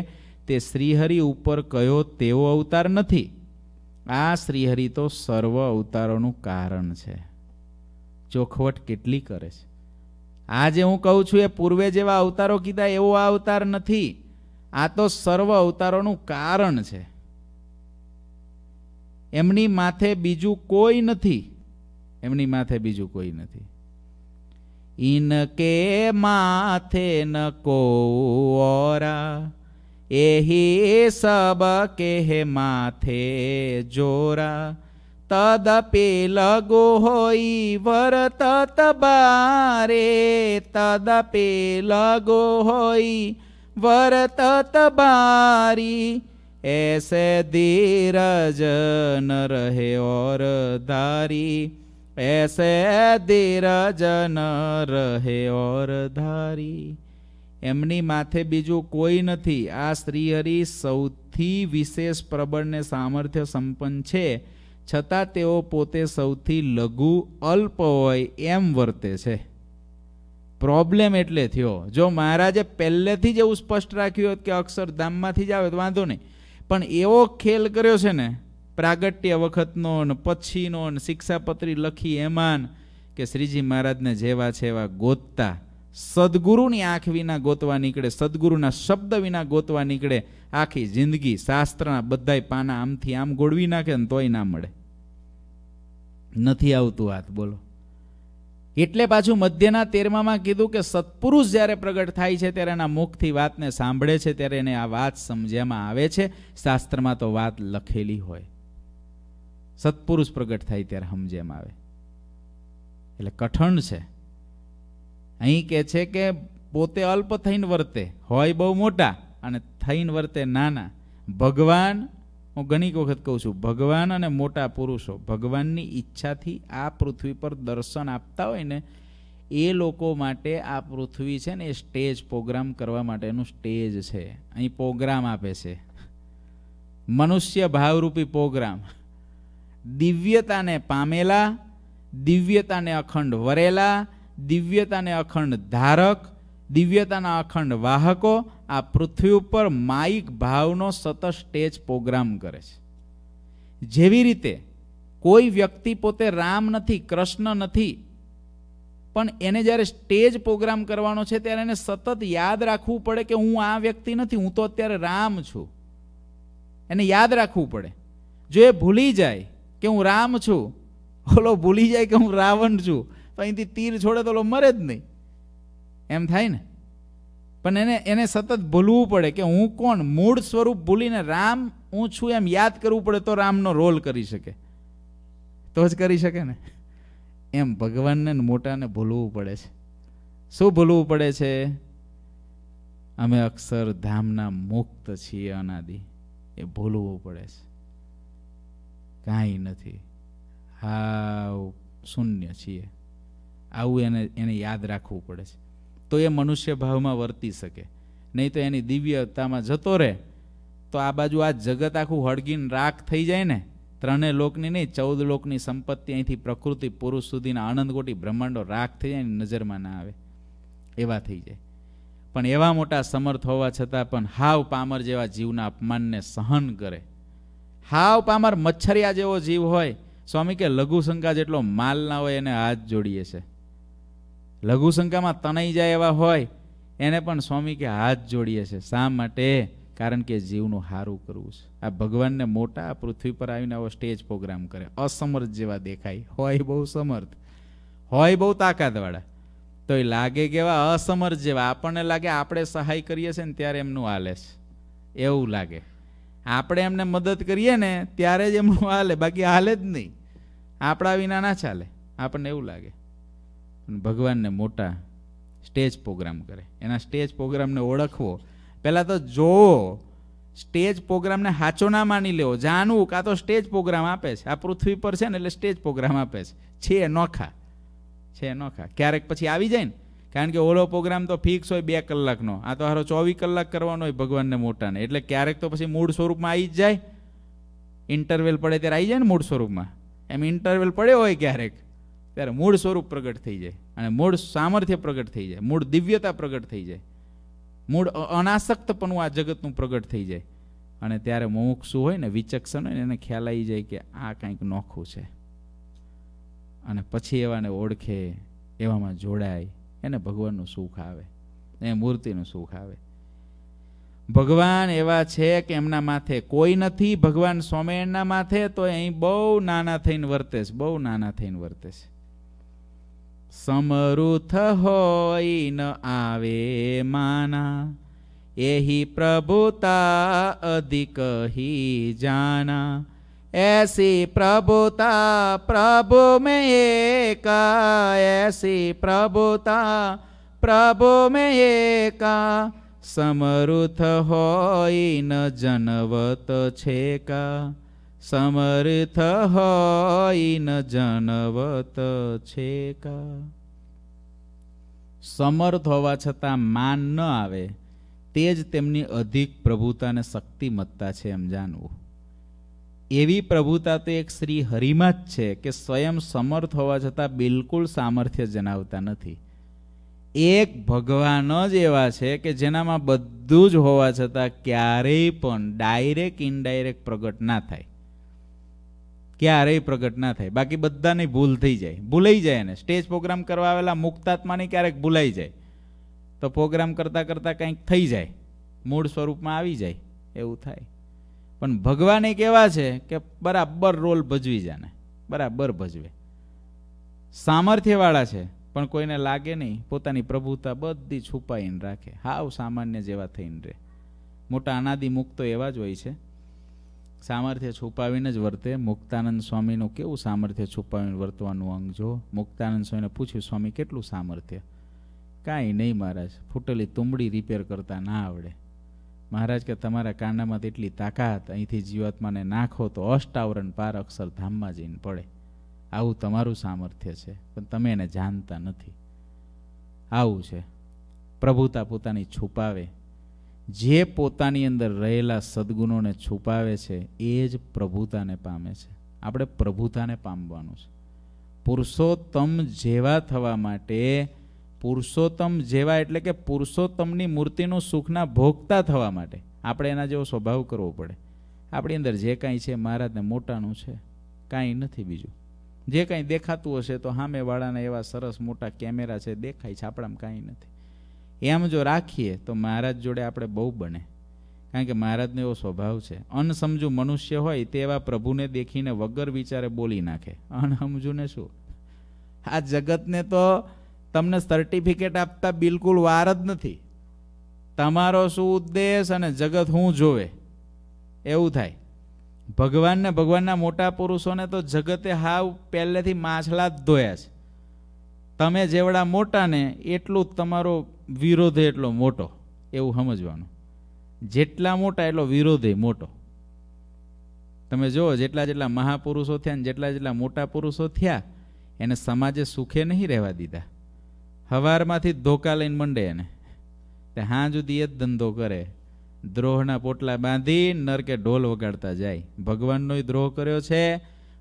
તે શ્રીહરિ ઉપર કયો તેવો અવતાર નથી આ શ્રીહરિ તો સર્વ અવતારોનું કારણ છે ચોખવટ કેટલી કરે છે આજે હું કહું છું એ પૂર્વે જેવા અવતારો કીધા એવો આ અવતાર નથી આ તો સર્વ અવતારોનું કારણ છે એમની માથે બીજું કોઈ નથી એમની માથે બીજું કોઈ નથી ઇન કે માથે ન કોરા एहि सब के माथे जोरा तदपि लगो होई वरत बारे तदपि लगो होई वरत बारी ऐसे धीरज न रहे और दारी ऐसे धीरज न रहे और धारी એમની માથે બીજું કોઈ નથી આ શ્રીહરિ સૌથી વિશેષ પ્રબળને સામર્થ્ય સંપન્ન છે છતાં તેઓ પોતે સૌથી લઘુ અલ્પ હોય એમ વર્તે છે પ્રોબ્લેમ એટલે થયો જો મહારાજે પહેલેથી જ એવું સ્પષ્ટ રાખ્યું હોત કે અક્ષરધામમાંથી જ આવે તો વાંધો નહીં પણ એવો ખેલ કર્યો છે ને પ્રાગટ્ય વખતનો ને પછીનો ને શિક્ષાપત્રી લખી એમાન કે શ્રીજી મહારાજને જેવા છે એવા ગોતતા સદગુરુની આંખ વિના ગોતવા નીકળે સદગુરુના શબ્દ વિના ગોતવા નીકળે આખી જિંદગી શાસ્ત્રના બધાય પાના આમથી આમ ગોળવી નાખે ને તોય ના મળે નથી આવતું વાત બોલો એટલે પાછું મધ્યના તેરમામાં કીધું કે સત્પુરુષ જ્યારે પ્રગટ થાય છે ત્યારે એના મુખથી વાતને સાંભળે છે ત્યારે એને આ વાત સમજ્યામાં આવે છે શાસ્ત્રમાં તો વાત લખેલી હોય સત્પુરુષ પ્રગટ થાય ત્યારે સમજ્યામાં આવે એટલે કઠણ છે અહીં કે છે કે પોતે અલ્પ થઈને વર્તે હોય બહુ મોટા અને થઈને વર્તે નાના ભગવાન હું ઘણી વખત કહું છું ભગવાન અને મોટા પુરુષો ભગવાનની ઈચ્છાથી આ પૃથ્વી પર દર્શન આપતા હોય ને એ લોકો માટે આ પૃથ્વી છે ને એ સ્ટેજ પ્રોગ્રામ કરવા માટેનું સ્ટેજ છે અહીં પ્રોગ્રામ આપે છે મનુષ્ય ભાવરૂપી પ્રોગ્રામ દિવ્યતાને પામેલા દિવ્યતાને અખંડ વરેલા દિવ્યતાને અખંડ ધારક દિવ્યતાના અખંડ વાહકો આ પૃથ્વી ઉપર માઇક ભાવનો સતત સ્ટેજ પ્રોગ્રામ કરે છે જેવી રીતે કોઈ વ્યક્તિ પોતે રામ નથી કૃષ્ણ નથી પણ એને જ્યારે સ્ટેજ પ્રોગ્રામ કરવાનો છે ત્યારે એને સતત યાદ રાખવું પડે કે હું આ વ્યક્તિ નથી હું તો અત્યારે રામ છું એને યાદ રાખવું પડે જો એ ભૂલી જાય કે હું રામ છું ઓલો ભૂલી જાય કે હું રાવણ છું તો અહીંથી તીર છોડે તો મરે જ નહીં એમ થાય ને પણ એને એને સતત ભૂલવું પડે કે હું કોણ મૂળ સ્વરૂપ ભૂલીને રામ હું છું એમ યાદ કરવું પડે તો રામનો રોલ કરી શકે તો જ કરી શકે ને એમ ભગવાનને મોટાને ભૂલવું પડે છે શું ભૂલવું પડે છે અમે અક્ષરધામના મુક્ત છીએ અનાદિ એ ભૂલવું પડે છે કાંઈ નથી હાવ શૂન્ય છીએ આવું એને એને યાદ રાખવું પડે છે તો એ મનુષ્ય ભાવમાં વર્તી શકે નહીં તો એની દિવ્યતામાં જતો રહે તો આ બાજુ આ જગત આખું હળગીને રાખ થઈ જાય ને ત્રણેય લોકની નહીં ચૌદ લોકની સંપત્તિ અહીંથી પ્રકૃતિ પુરુષ સુધીના આનંદગોટી બ્રહ્માંડો રાખ થઈ જાય નજરમાં ના આવે એવા થઈ જાય પણ એવા મોટા સમર્થ હોવા છતાં પણ હાવ પામર જેવા જીવના અપમાનને સહન કરે હાવ પામર મચ્છરિયા જેવો જીવ હોય સ્વામી કે લઘુશંકા જેટલો માલ ના હોય એને હાથ જોડીએ છે લઘુશંકામાં તનાઈ જાય એવા હોય એને પણ સ્વામી કે હાથ જોડીએ છે શા માટે કારણ કે જીવનું હારું કરવું છે આ ભગવાનને મોટા પૃથ્વી પર આવીને આવો સ્ટેજ પ્રોગ્રામ કરે અસમર્થ જેવા દેખાય હોય બહુ સમર્થ હોય બહુ તાકાતવાળા તો એ લાગે કેવા અસમર્થ જેવા આપણને લાગે આપણે સહાય કરીએ છીએ ને ત્યારે એમનું હાલે છે એવું લાગે આપણે એમને મદદ કરીએ ને ત્યારે જ એમનું હાલે બાકી હાલે જ નહીં આપણા વિના ના ચાલે આપણને એવું લાગે ભગવાનને મોટા સ્ટેજ પ્રોગ્રામ કરે એના સ્ટેજ પ્રોગ્રામને ઓળખવો પહેલાં તો જોવો સ્ટેજ પ્રોગ્રામને સાચો ના માની લેવો જાણવું કાં તો સ્ટેજ પ્રોગ્રામ આપે છે આ પૃથ્વી પર છે ને એટલે સ્ટેજ પ્રોગ્રામ આપે છે છે નોખા છે નોખા ક્યારેક પછી આવી જાય ને કારણ કે ઓલો પ્રોગ્રામ તો ફિક્સ હોય બે કલાકનો આ તો હારો ચોવીસ કલાક કરવાનો હોય ભગવાનને મોટાને એટલે ક્યારેક તો પછી મૂળ સ્વરૂપમાં આવી જ જાય ઇન્ટરવેલ પડે ત્યારે આવી જાય ને મૂળ સ્વરૂપમાં એમ ઇન્ટરવેલ પડ્યો હોય ક્યારેક ત્યારે મૂળ સ્વરૂપ પ્રગટ થઈ જાય અને મૂળ સામર્થ્ય પ્રગટ થઈ જાય મૂળ દિવ્યતા પ્રગટ થઈ જાય મૂળ અનાસક્તપણું આ જગતનું પ્રગટ થઈ જાય અને ત્યારે મુમુક્ષુ હોય ને વિચક્ષણ હોય ને એને ખ્યાલ આવી જાય કે આ કંઈક નોખું છે અને પછી એવાને ઓળખે એવામાં જોડાય એને ભગવાનનું સુખ આવે એ મૂર્તિનું સુખ આવે ભગવાન એવા છે કે એમના માથે કોઈ નથી ભગવાન સ્વામિનારાયણના માથે તો અહીં બહુ નાના થઈને વર્તે છે બહુ નાના થઈને વર્તે છે સમૃથ હોય ન આવે માના એહી પ્રભુતા અધિક હી જાના ऐसी प्रभुता प्रभु में एका ऐसी प्रभुता प्रभु में एका समृथ होई न जनवत छेका સમર્થ હોય ન જનવત છે કા સમર્થ હોવા છતાં માન ન આવે તે જ તેમની અધિક પ્રભુતા અને શક્તિમત્તા છે એમ જાણવું એવી પ્રભુતા તો એક શ્રી હરિમા જ છે કે સ્વયં સમર્થ હોવા છતાં બિલકુલ સામર્થ્ય જણાવતા નથી એક ભગવાન જ એવા છે કે જેનામાં બધું જ હોવા છતાં ક્યારેય પણ ડાયરેક્ટ ઇનડાયરેક્ટ પ્રગટ ના થાય ક્યારેય પ્રગટ ના થાય બાકી બધાની ભૂલ થઈ જાય ભૂલાઈ જાય એને સ્ટેજ પ્રોગ્રામ કરવા આવેલા મુક્તાત્માની ક્યારેક ભૂલાઈ જાય તો પ્રોગ્રામ કરતાં કરતાં કંઈક થઈ જાય મૂળ સ્વરૂપમાં આવી જાય એવું થાય પણ ભગવાન એક એવા છે કે બરાબર રોલ ભજવી જાને બરાબર ભજવે સામર્થ્યવાળા છે પણ કોઈને લાગે નહીં પોતાની પ્રભુતા બધી છુપાઈને રાખે હાવ સામાન્ય જેવા થઈને રહે મોટા અનાદિ મુક્તો એવા જ હોય છે સામર્થ્ય છુપાવીને જ વર્તે મુક્તાનંદ સ્વામીનું કેવું સામર્થ્ય છુપાવીને વર્તવાનું અંગ જો મુક્તાનંદ સ્વામીને પૂછ્યું સ્વામી કેટલું સામર્થ્ય કાંઈ નહીં મહારાજ ફૂટેલી તુંબડી રિપેર કરતા ના આવડે મહારાજ કે તમારા કાંડામાં તેટલી તાકાત અહીંથી જીવાત્માને નાખો તો અષ્ટાવરણ પાર અક્ષર ધામમાં જઈને પડે આવું તમારું સામર્થ્ય છે પણ તમે એને જાણતા નથી આવું છે પ્રભુતા પોતાની છુપાવે જે પોતાની અંદર રહેલા સદગુણોને છુપાવે છે એ જ પ્રભુતાને પામે છે આપણે પ્રભુતાને પામવાનું છે પુરુષોત્તમ જેવા થવા માટે પુરુષોત્તમ જેવા એટલે કે પુરુષોત્તમની મૂર્તિનું સુખના ભોગતા થવા માટે આપણે એના જેવો સ્વભાવ કરવો પડે આપણી અંદર જે કાંઈ છે મહારાજને મોટાનું છે કાંઈ નથી બીજું જે કાંઈ દેખાતું હશે તો સામેવાળાને એવા સરસ મોટા કેમેરા છે દેખાય છે આપણામાં કાંઈ નથી એમ જો રાખીએ તો મહારાજ જોડે આપણે બહુ બને કારણ કે મહારાજનો એવો સ્વભાવ છે અનસમજુ મનુષ્ય હોય તેવા પ્રભુને દેખીને વગર વિચારે બોલી નાખે ને શું આ જગતને તો તમને સર્ટિફિકેટ આપતા બિલકુલ વાર જ નથી તમારો શું ઉદ્દેશ અને જગત હું જોવે એવું થાય ભગવાનને ભગવાનના મોટા પુરુષોને તો જગતે હાવ પહેલેથી માછલા જ ધોયા છે તમે જેવડા મોટાને એટલું તમારો વિરોધે એટલો મોટો એવું સમજવાનું જેટલા મોટા એટલો વિરોધે મોટો તમે જુઓ જેટલા જેટલા મહાપુરુષો થયા જેટલા જેટલા મોટા પુરુષો થયા એને સમાજે સુખે નહીં રહેવા દીધા હવારમાંથી ધોકા લઈને મંડે એને તે હા જુદી એ જ ધંધો કરે દ્રોહના પોટલા બાંધી નરકે ઢોલ વગાડતા જાય ભગવાનનોય દ્રોહ કર્યો છે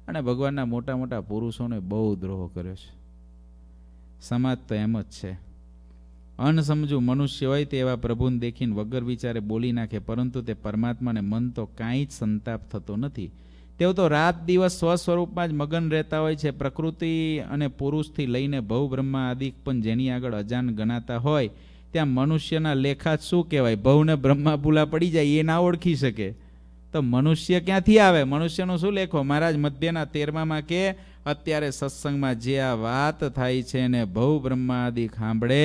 અને ભગવાનના મોટા મોટા પુરુષોને બહુ દ્રોહ કર્યો છે સમાજ તો એમ જ છે અનસમજું મનુષ્ય હોય તે એવા પ્રભુને દેખીને વગર વિચારે બોલી નાખે પરંતુ તે પરમાત્માને મન તો કાંઈ જ સંતાપ થતો નથી તેઓ તો રાત દિવસ સ્વસ્વરૂપમાં જ મગન રહેતા હોય છે પ્રકૃતિ અને પુરુષથી લઈને ભવ બ્રહ્મા આદિક પણ જેની આગળ અજાન ગણાતા હોય ત્યાં મનુષ્યના લેખા શું કહેવાય ભવને બ્રહ્મા ભૂલા પડી જાય એ ના ઓળખી શકે તો મનુષ્ય ક્યાંથી આવે મનુષ્યનો શું લેખો મહારાજ મધ્યના તેરમાં કે અત્યારે સત્સંગમાં જે આ વાત થાય છે એને બહુ બ્રહ્માદિ સાંભળે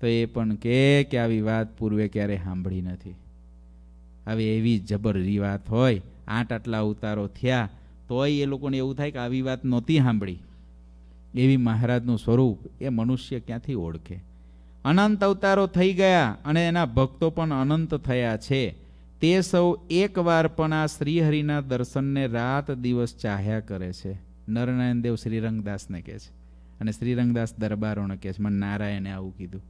તો એ પણ કહે કે આવી વાત પૂર્વે ક્યારે સાંભળી નથી આવી એવી જબરી વાત હોય આઠ આટલા ઉતારો થયા તોય એ લોકોને એવું થાય કે આવી વાત નહોતી સાંભળી એવી મહારાજનું સ્વરૂપ એ મનુષ્ય ક્યાંથી ઓળખે અનંત અવતારો થઈ ગયા અને એના ભક્તો પણ અનંત થયા છે તે સૌ એકવાર પણ આ શ્રીહરિના દર્શનને રાત દિવસ ચાહ્યા કરે છે નરનારાયણ દેવ શ્રીરંગદાસને કહે છે અને શ્રીરંગદાસ દરબારોને કહે છે મને નારાયણે આવું કીધું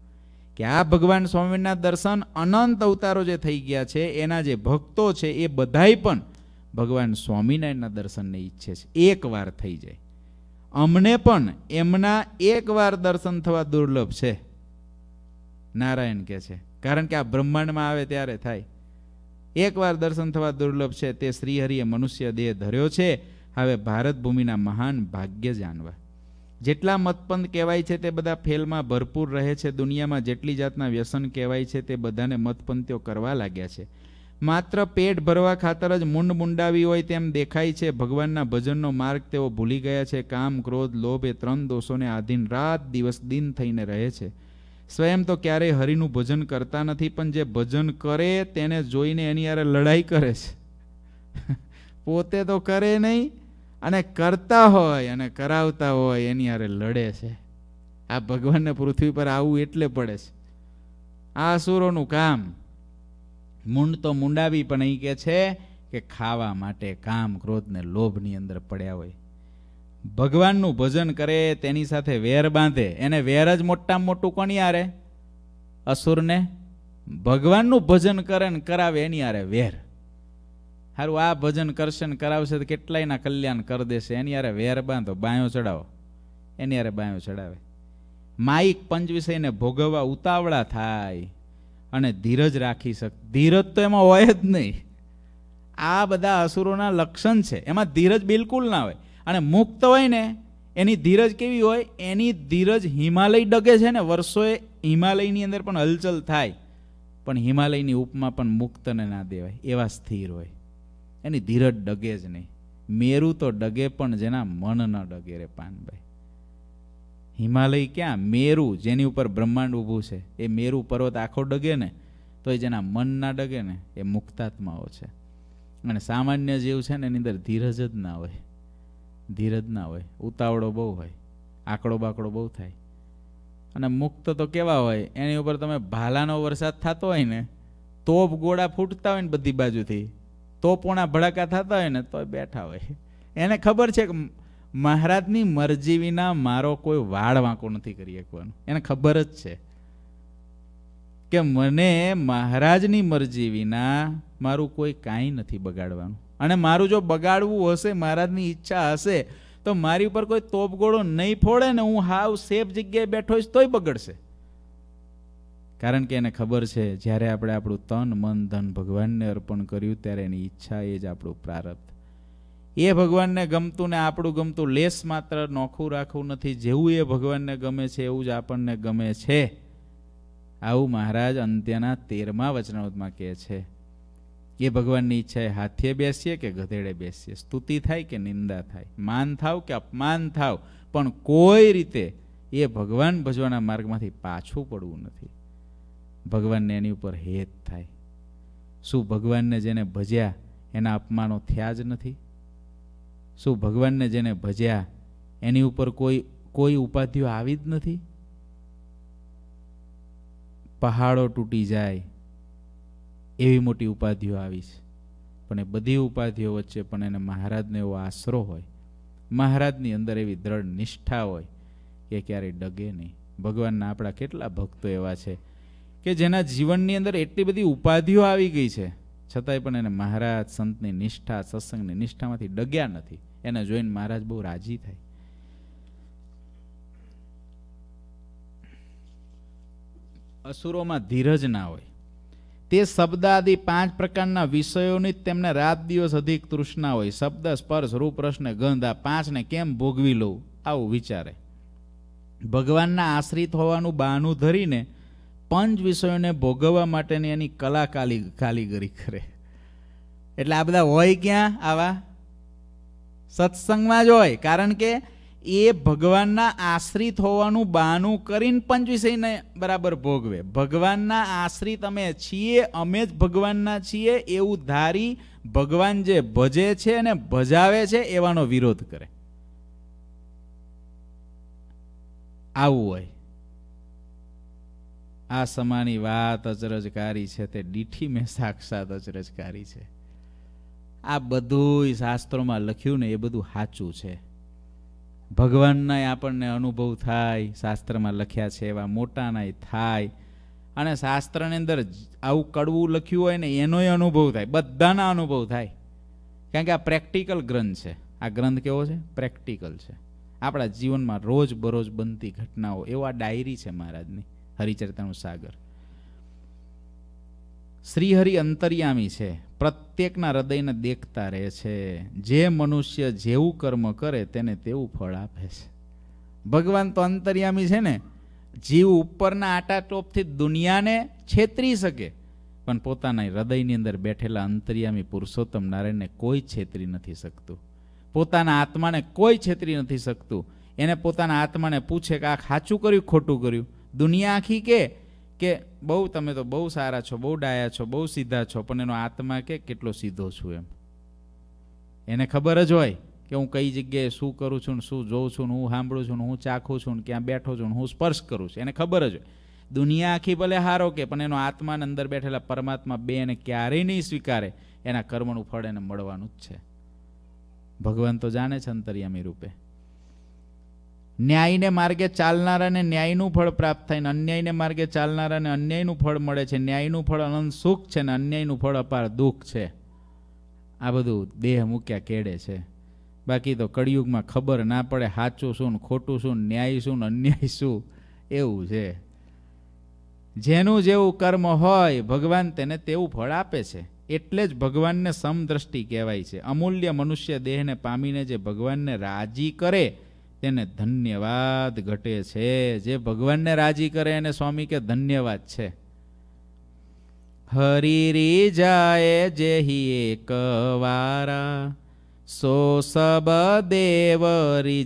કે આ ભગવાન સ્વામિનારાયણ દર્શન અનંત અવતારો જે થઈ ગયા છે એના જે ભક્તો છે એ બધાય પણ ભગવાન સ્વામિનારાયણના દર્શનને ઈચ્છે છે એકવાર થઈ જાય અમને પણ એમના એકવાર દર્શન થવા દુર્લભ છે નારાયણ કહે છે કારણ કે આ બ્રહ્માંડમાં આવે ત્યારે થાય એકવાર દર્શન થવા દુર્લભ છે તે શ્રીહરિએ મનુષ્ય દેહ ધર્યો છે હવે ભારત ભૂમિના મહાન ભાગ્ય જાણવા જેટલા મતપંથ કહેવાય છે તે બધા ફેલમાં ભરપૂર રહે છે દુનિયામાં જેટલી જાતના વ્યસન કહેવાય છે તે બધાને મતપંથીઓ કરવા લાગ્યા છે માત્ર પેટ ભરવા ખાતર જ મુંડ મુંડાવી હોય તેમ દેખાય છે ભગવાનના ભજનનો માર્ગ તેઓ ભૂલી ગયા છે કામ ક્રોધ લોભ એ ત્રણ દોષોને આધીન રાત દિવસ દિન થઈને રહે છે સ્વયં તો ક્યારેય હરિનું ભજન કરતા નથી પણ જે ભજન કરે તેને જોઈને એની યારે લડાઈ કરે છે *laughs* પોતે તો કરે નહીં અને કરતા હોય અને કરાવતા હોય એની હારે લડે છે આ ભગવાનને પૃથ્વી પર આવવું એટલે પડે છે આ અસુરોનું કામ મૂંડ તો મુંડાવી પણ અહીં કે છે કે ખાવા માટે કામ ક્રોધને લોભની અંદર પડ્યા હોય ભગવાનનું ભજન કરે તેની સાથે વેર બાંધે એને વેર જ મોટામાં મોટું કોની યારે અસુરને ભગવાનનું ભજન કરે ને કરાવે એની યારે વેર સારું આ ભજન કરશે ને કરાવશે તો કેટલાયના કલ્યાણ કરી દેશે એની યારે વેર બાંધો બાંયો ચડાવો એની યારે બાંયો ચડાવે માઈક પંચ વિષયને ભોગવવા ઉતાવળા થાય અને ધીરજ રાખી શક ધીરજ તો એમાં હોય જ નહીં આ બધા અસુરોના લક્ષણ છે એમાં ધીરજ બિલકુલ ના હોય અને મુક્ત હોય ને એની ધીરજ કેવી હોય એની ધીરજ હિમાલય ડગે છે ને વર્ષોએ હિમાલયની અંદર પણ હલચલ થાય પણ હિમાલયની ઉપમા પણ મુક્તને ના દેવાય એવા સ્થિર હોય એની ધીરજ ડગે જ નહીં મેરું તો ડગે પણ જેના મન ન ડગે રે પાનભાઈ હિમાલય ક્યાં મેરુ જેની ઉપર બ્રહ્માંડ ઊભું છે એ મેરુ પર્વત આખો ડગે ને તો એ જેના મન ના ડગે ને એ મુક્તાત્માઓ છે અને સામાન્ય જીવ છે ને એની અંદર ધીરજ જ ના હોય ધીરજ ના હોય ઉતાવળો બહુ હોય આકડો બાકડો બહુ થાય અને મુક્ત તો કેવા હોય એની ઉપર તમે ભાલાનો વરસાદ થતો હોય ને તોપ ગોળા ફૂટતા હોય ને બધી બાજુથી તો પોણા ભડાકા થતા હોય ને તો બેઠા હોય એને ખબર છે કે મહારાજની મરજી વિના મારો કોઈ વાળ વાંકો નથી કરી શકવાનો એને ખબર જ છે કે મને મહારાજની મરજી વિના મારું કોઈ કાંઈ નથી બગાડવાનું અને મારું જો બગાડવું હશે મહારાજની ઈચ્છા હશે તો મારી ઉપર કોઈ તોપગોળો નહીં ફોડે ને હું હાવ સેફ જગ્યાએ બેઠો છું તોય બગડશે કારણ કે એને ખબર છે જ્યારે આપણે આપણું તન મન ધન ભગવાનને અર્પણ કર્યું ત્યારે એની ઈચ્છા એ જ આપણું પ્રારબ્ધ એ ભગવાનને ગમતું ને આપણું ગમતું લેસ માત્ર નોખું રાખવું નથી જેવું એ ભગવાનને ગમે છે એવું જ આપણને ગમે છે આવું મહારાજ અંત્યના તેરમા વચનાવતમાં કહે છે એ ભગવાનની ઈચ્છા એ હાથે બેસીએ કે ગધેડે બેસીએ સ્તુતિ થાય કે નિંદા થાય માન થાવ કે અપમાન થાવ પણ કોઈ રીતે એ ભગવાન ભજવાના માર્ગમાંથી પાછું પડવું નથી ભગવાનને એની ઉપર હેત થાય શું ભગવાનને જેને ભજ્યા એના અપમાનો થયા જ નથી શું ભગવાનને જેને ભજ્યા એની ઉપર કોઈ કોઈ ઉપાધિઓ આવી જ નથી પહાડો તૂટી જાય એવી મોટી ઉપાધિઓ આવી છે પણ એ બધી ઉપાધિઓ વચ્ચે પણ એને મહારાજને એવો આશરો હોય મહારાજની અંદર એવી દ્રઢ નિષ્ઠા હોય કે ક્યારેય ડગે નહીં ભગવાનના આપણા કેટલા ભક્તો એવા છે કે જેના જીવનની અંદર એટલી બધી ઉપાધિઓ આવી ગઈ છે છતાંય પણ એને મહારાજ સંતની નિષ્ઠા સત્સંગની નિષ્ઠામાંથી ડગ્યા નથી એને જોઈને મહારાજ બહુ રાજી થાય અસુરોમાં ધીરજ ના હોય તે શબ્દાદિ પાંચ પ્રકારના વિષયોની જ તેમને રાત દિવસ અધિક તૃષ્ણા હોય શબ્દ સ્પર્શ રૂપ રસને ગંધ આ પાંચને કેમ ભોગવી લઉં આવું વિચારે ભગવાનના આશ્રિત હોવાનું બહાનું ધરીને પંચ વિષયોને ભોગવવા માટેની એની કલા કાલી કારીગરી કરે એટલે આ બધા હોય ક્યાં આવા સત્સંગમાં જ હોય કારણ કે એ ભગવાનના આશ્રિત હોવાનું બહાનું કરીને પંચ વિષયને બરાબર ભોગવે ભગવાનના આશ્રિત અમે છીએ અમે જ ભગવાનના છીએ એવું ધારી ભગવાન જે ભજે છે અને ભજાવે છે એવાનો વિરોધ કરે આવું હોય આ સમાની વાત અચરજકારી છે તે દીઠી મેં સાક્ષાત અચરજકારી છે આ બધું શાસ્ત્રોમાં લખ્યું ને એ બધું સાચું છે ભગવાનના આપણને અનુભવ થાય શાસ્ત્રમાં લખ્યા છે એવા મોટાનાય થાય અને શાસ્ત્રની અંદર આવું કડવું લખ્યું હોય ને એનોય અનુભવ થાય બધાના અનુભવ થાય કારણ કે આ પ્રેક્ટિકલ ગ્રંથ છે આ ગ્રંથ કેવો છે પ્રેક્ટિકલ છે આપણા જીવનમાં રોજ બરોજ બનતી ઘટનાઓ એવા ડાયરી છે મહારાજની હરિચરિતાનું સાગર શ્રીહરિ અંતર્યામી છે પ્રત્યેકના હૃદયને દેખતા રહે છે જે મનુષ્ય જેવું કર્મ કરે તેને તેવું ફળ આપે છે ભગવાન તો અંતર્યામી છે ને જીવ ઉપરના આટા ટોપથી દુનિયાને છેતરી શકે પણ પોતાના હૃદયની અંદર બેઠેલા અંતર્યામી પુરુષોત્તમ નારાયણને કોઈ છેતરી નથી શકતું પોતાના આત્માને કોઈ છેતરી નથી શકતું એને પોતાના આત્માને પૂછે કે આ ખાચું કર્યું ખોટું કર્યું દુનિયા આખી કે કે બહુ તમે તો બહુ સારા છો બહુ ડાયા છો બહુ સીધા છો પણ એનો આત્મા કે કેટલો સીધો છું એમ એને ખબર જ હોય કે હું કઈ જગ્યાએ શું કરું છું ને શું જોઉં છું ને હું સાંભળું છું ને હું ચાખું છું ને ક્યાં બેઠો છું ને હું સ્પર્શ કરું છું એને ખબર જ હોય દુનિયા આખી ભલે હારો કે પણ એનો આત્માને અંદર બેઠેલા પરમાત્મા બે એને ક્યારેય નહીં સ્વીકારે એના કર્મનું ફળ એને મળવાનું જ છે ભગવાન તો જાણે છે અંતર્યામી રૂપે ન્યાયને માર્ગે ચાલનારાને ન્યાયનું ફળ પ્રાપ્ત થાય ને અન્યાયને માર્ગે ચાલનારાને અન્યાયનું ફળ મળે છે ન્યાયનું ફળ અનંત સુખ છે ને અન્યાયનું ફળ અપાર દુઃખ છે આ બધું દેહ મૂક્યા કેડે છે બાકી તો કળિયુગમાં ખબર ના પડે સાચું શું ને ખોટું શું ન્યાય શું ને અન્યાય શું એવું છે જેનું જેવું કર્મ હોય ભગવાન તેને તેવું ફળ આપે છે એટલે જ ભગવાનને સમદ્રષ્ટિ કહેવાય છે અમૂલ્ય મનુષ્ય દેહને પામીને જે ભગવાનને રાજી કરે તેને ધન્યવાદ ઘટે છે જે ભગવાનને રાજી કરે એને સ્વામી કે ધન્યવાદ છે હરીરી જાય જેહી એક વારા સો સબ દેવ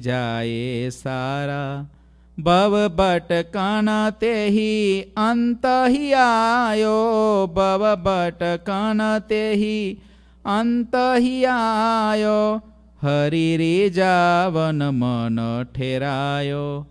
જાય સારા ભવ ભટ કણ તેહી અંત આયો ભવ ભટ કણ તેહી અંત આયો હરિ જાવન મન ઠેરાયો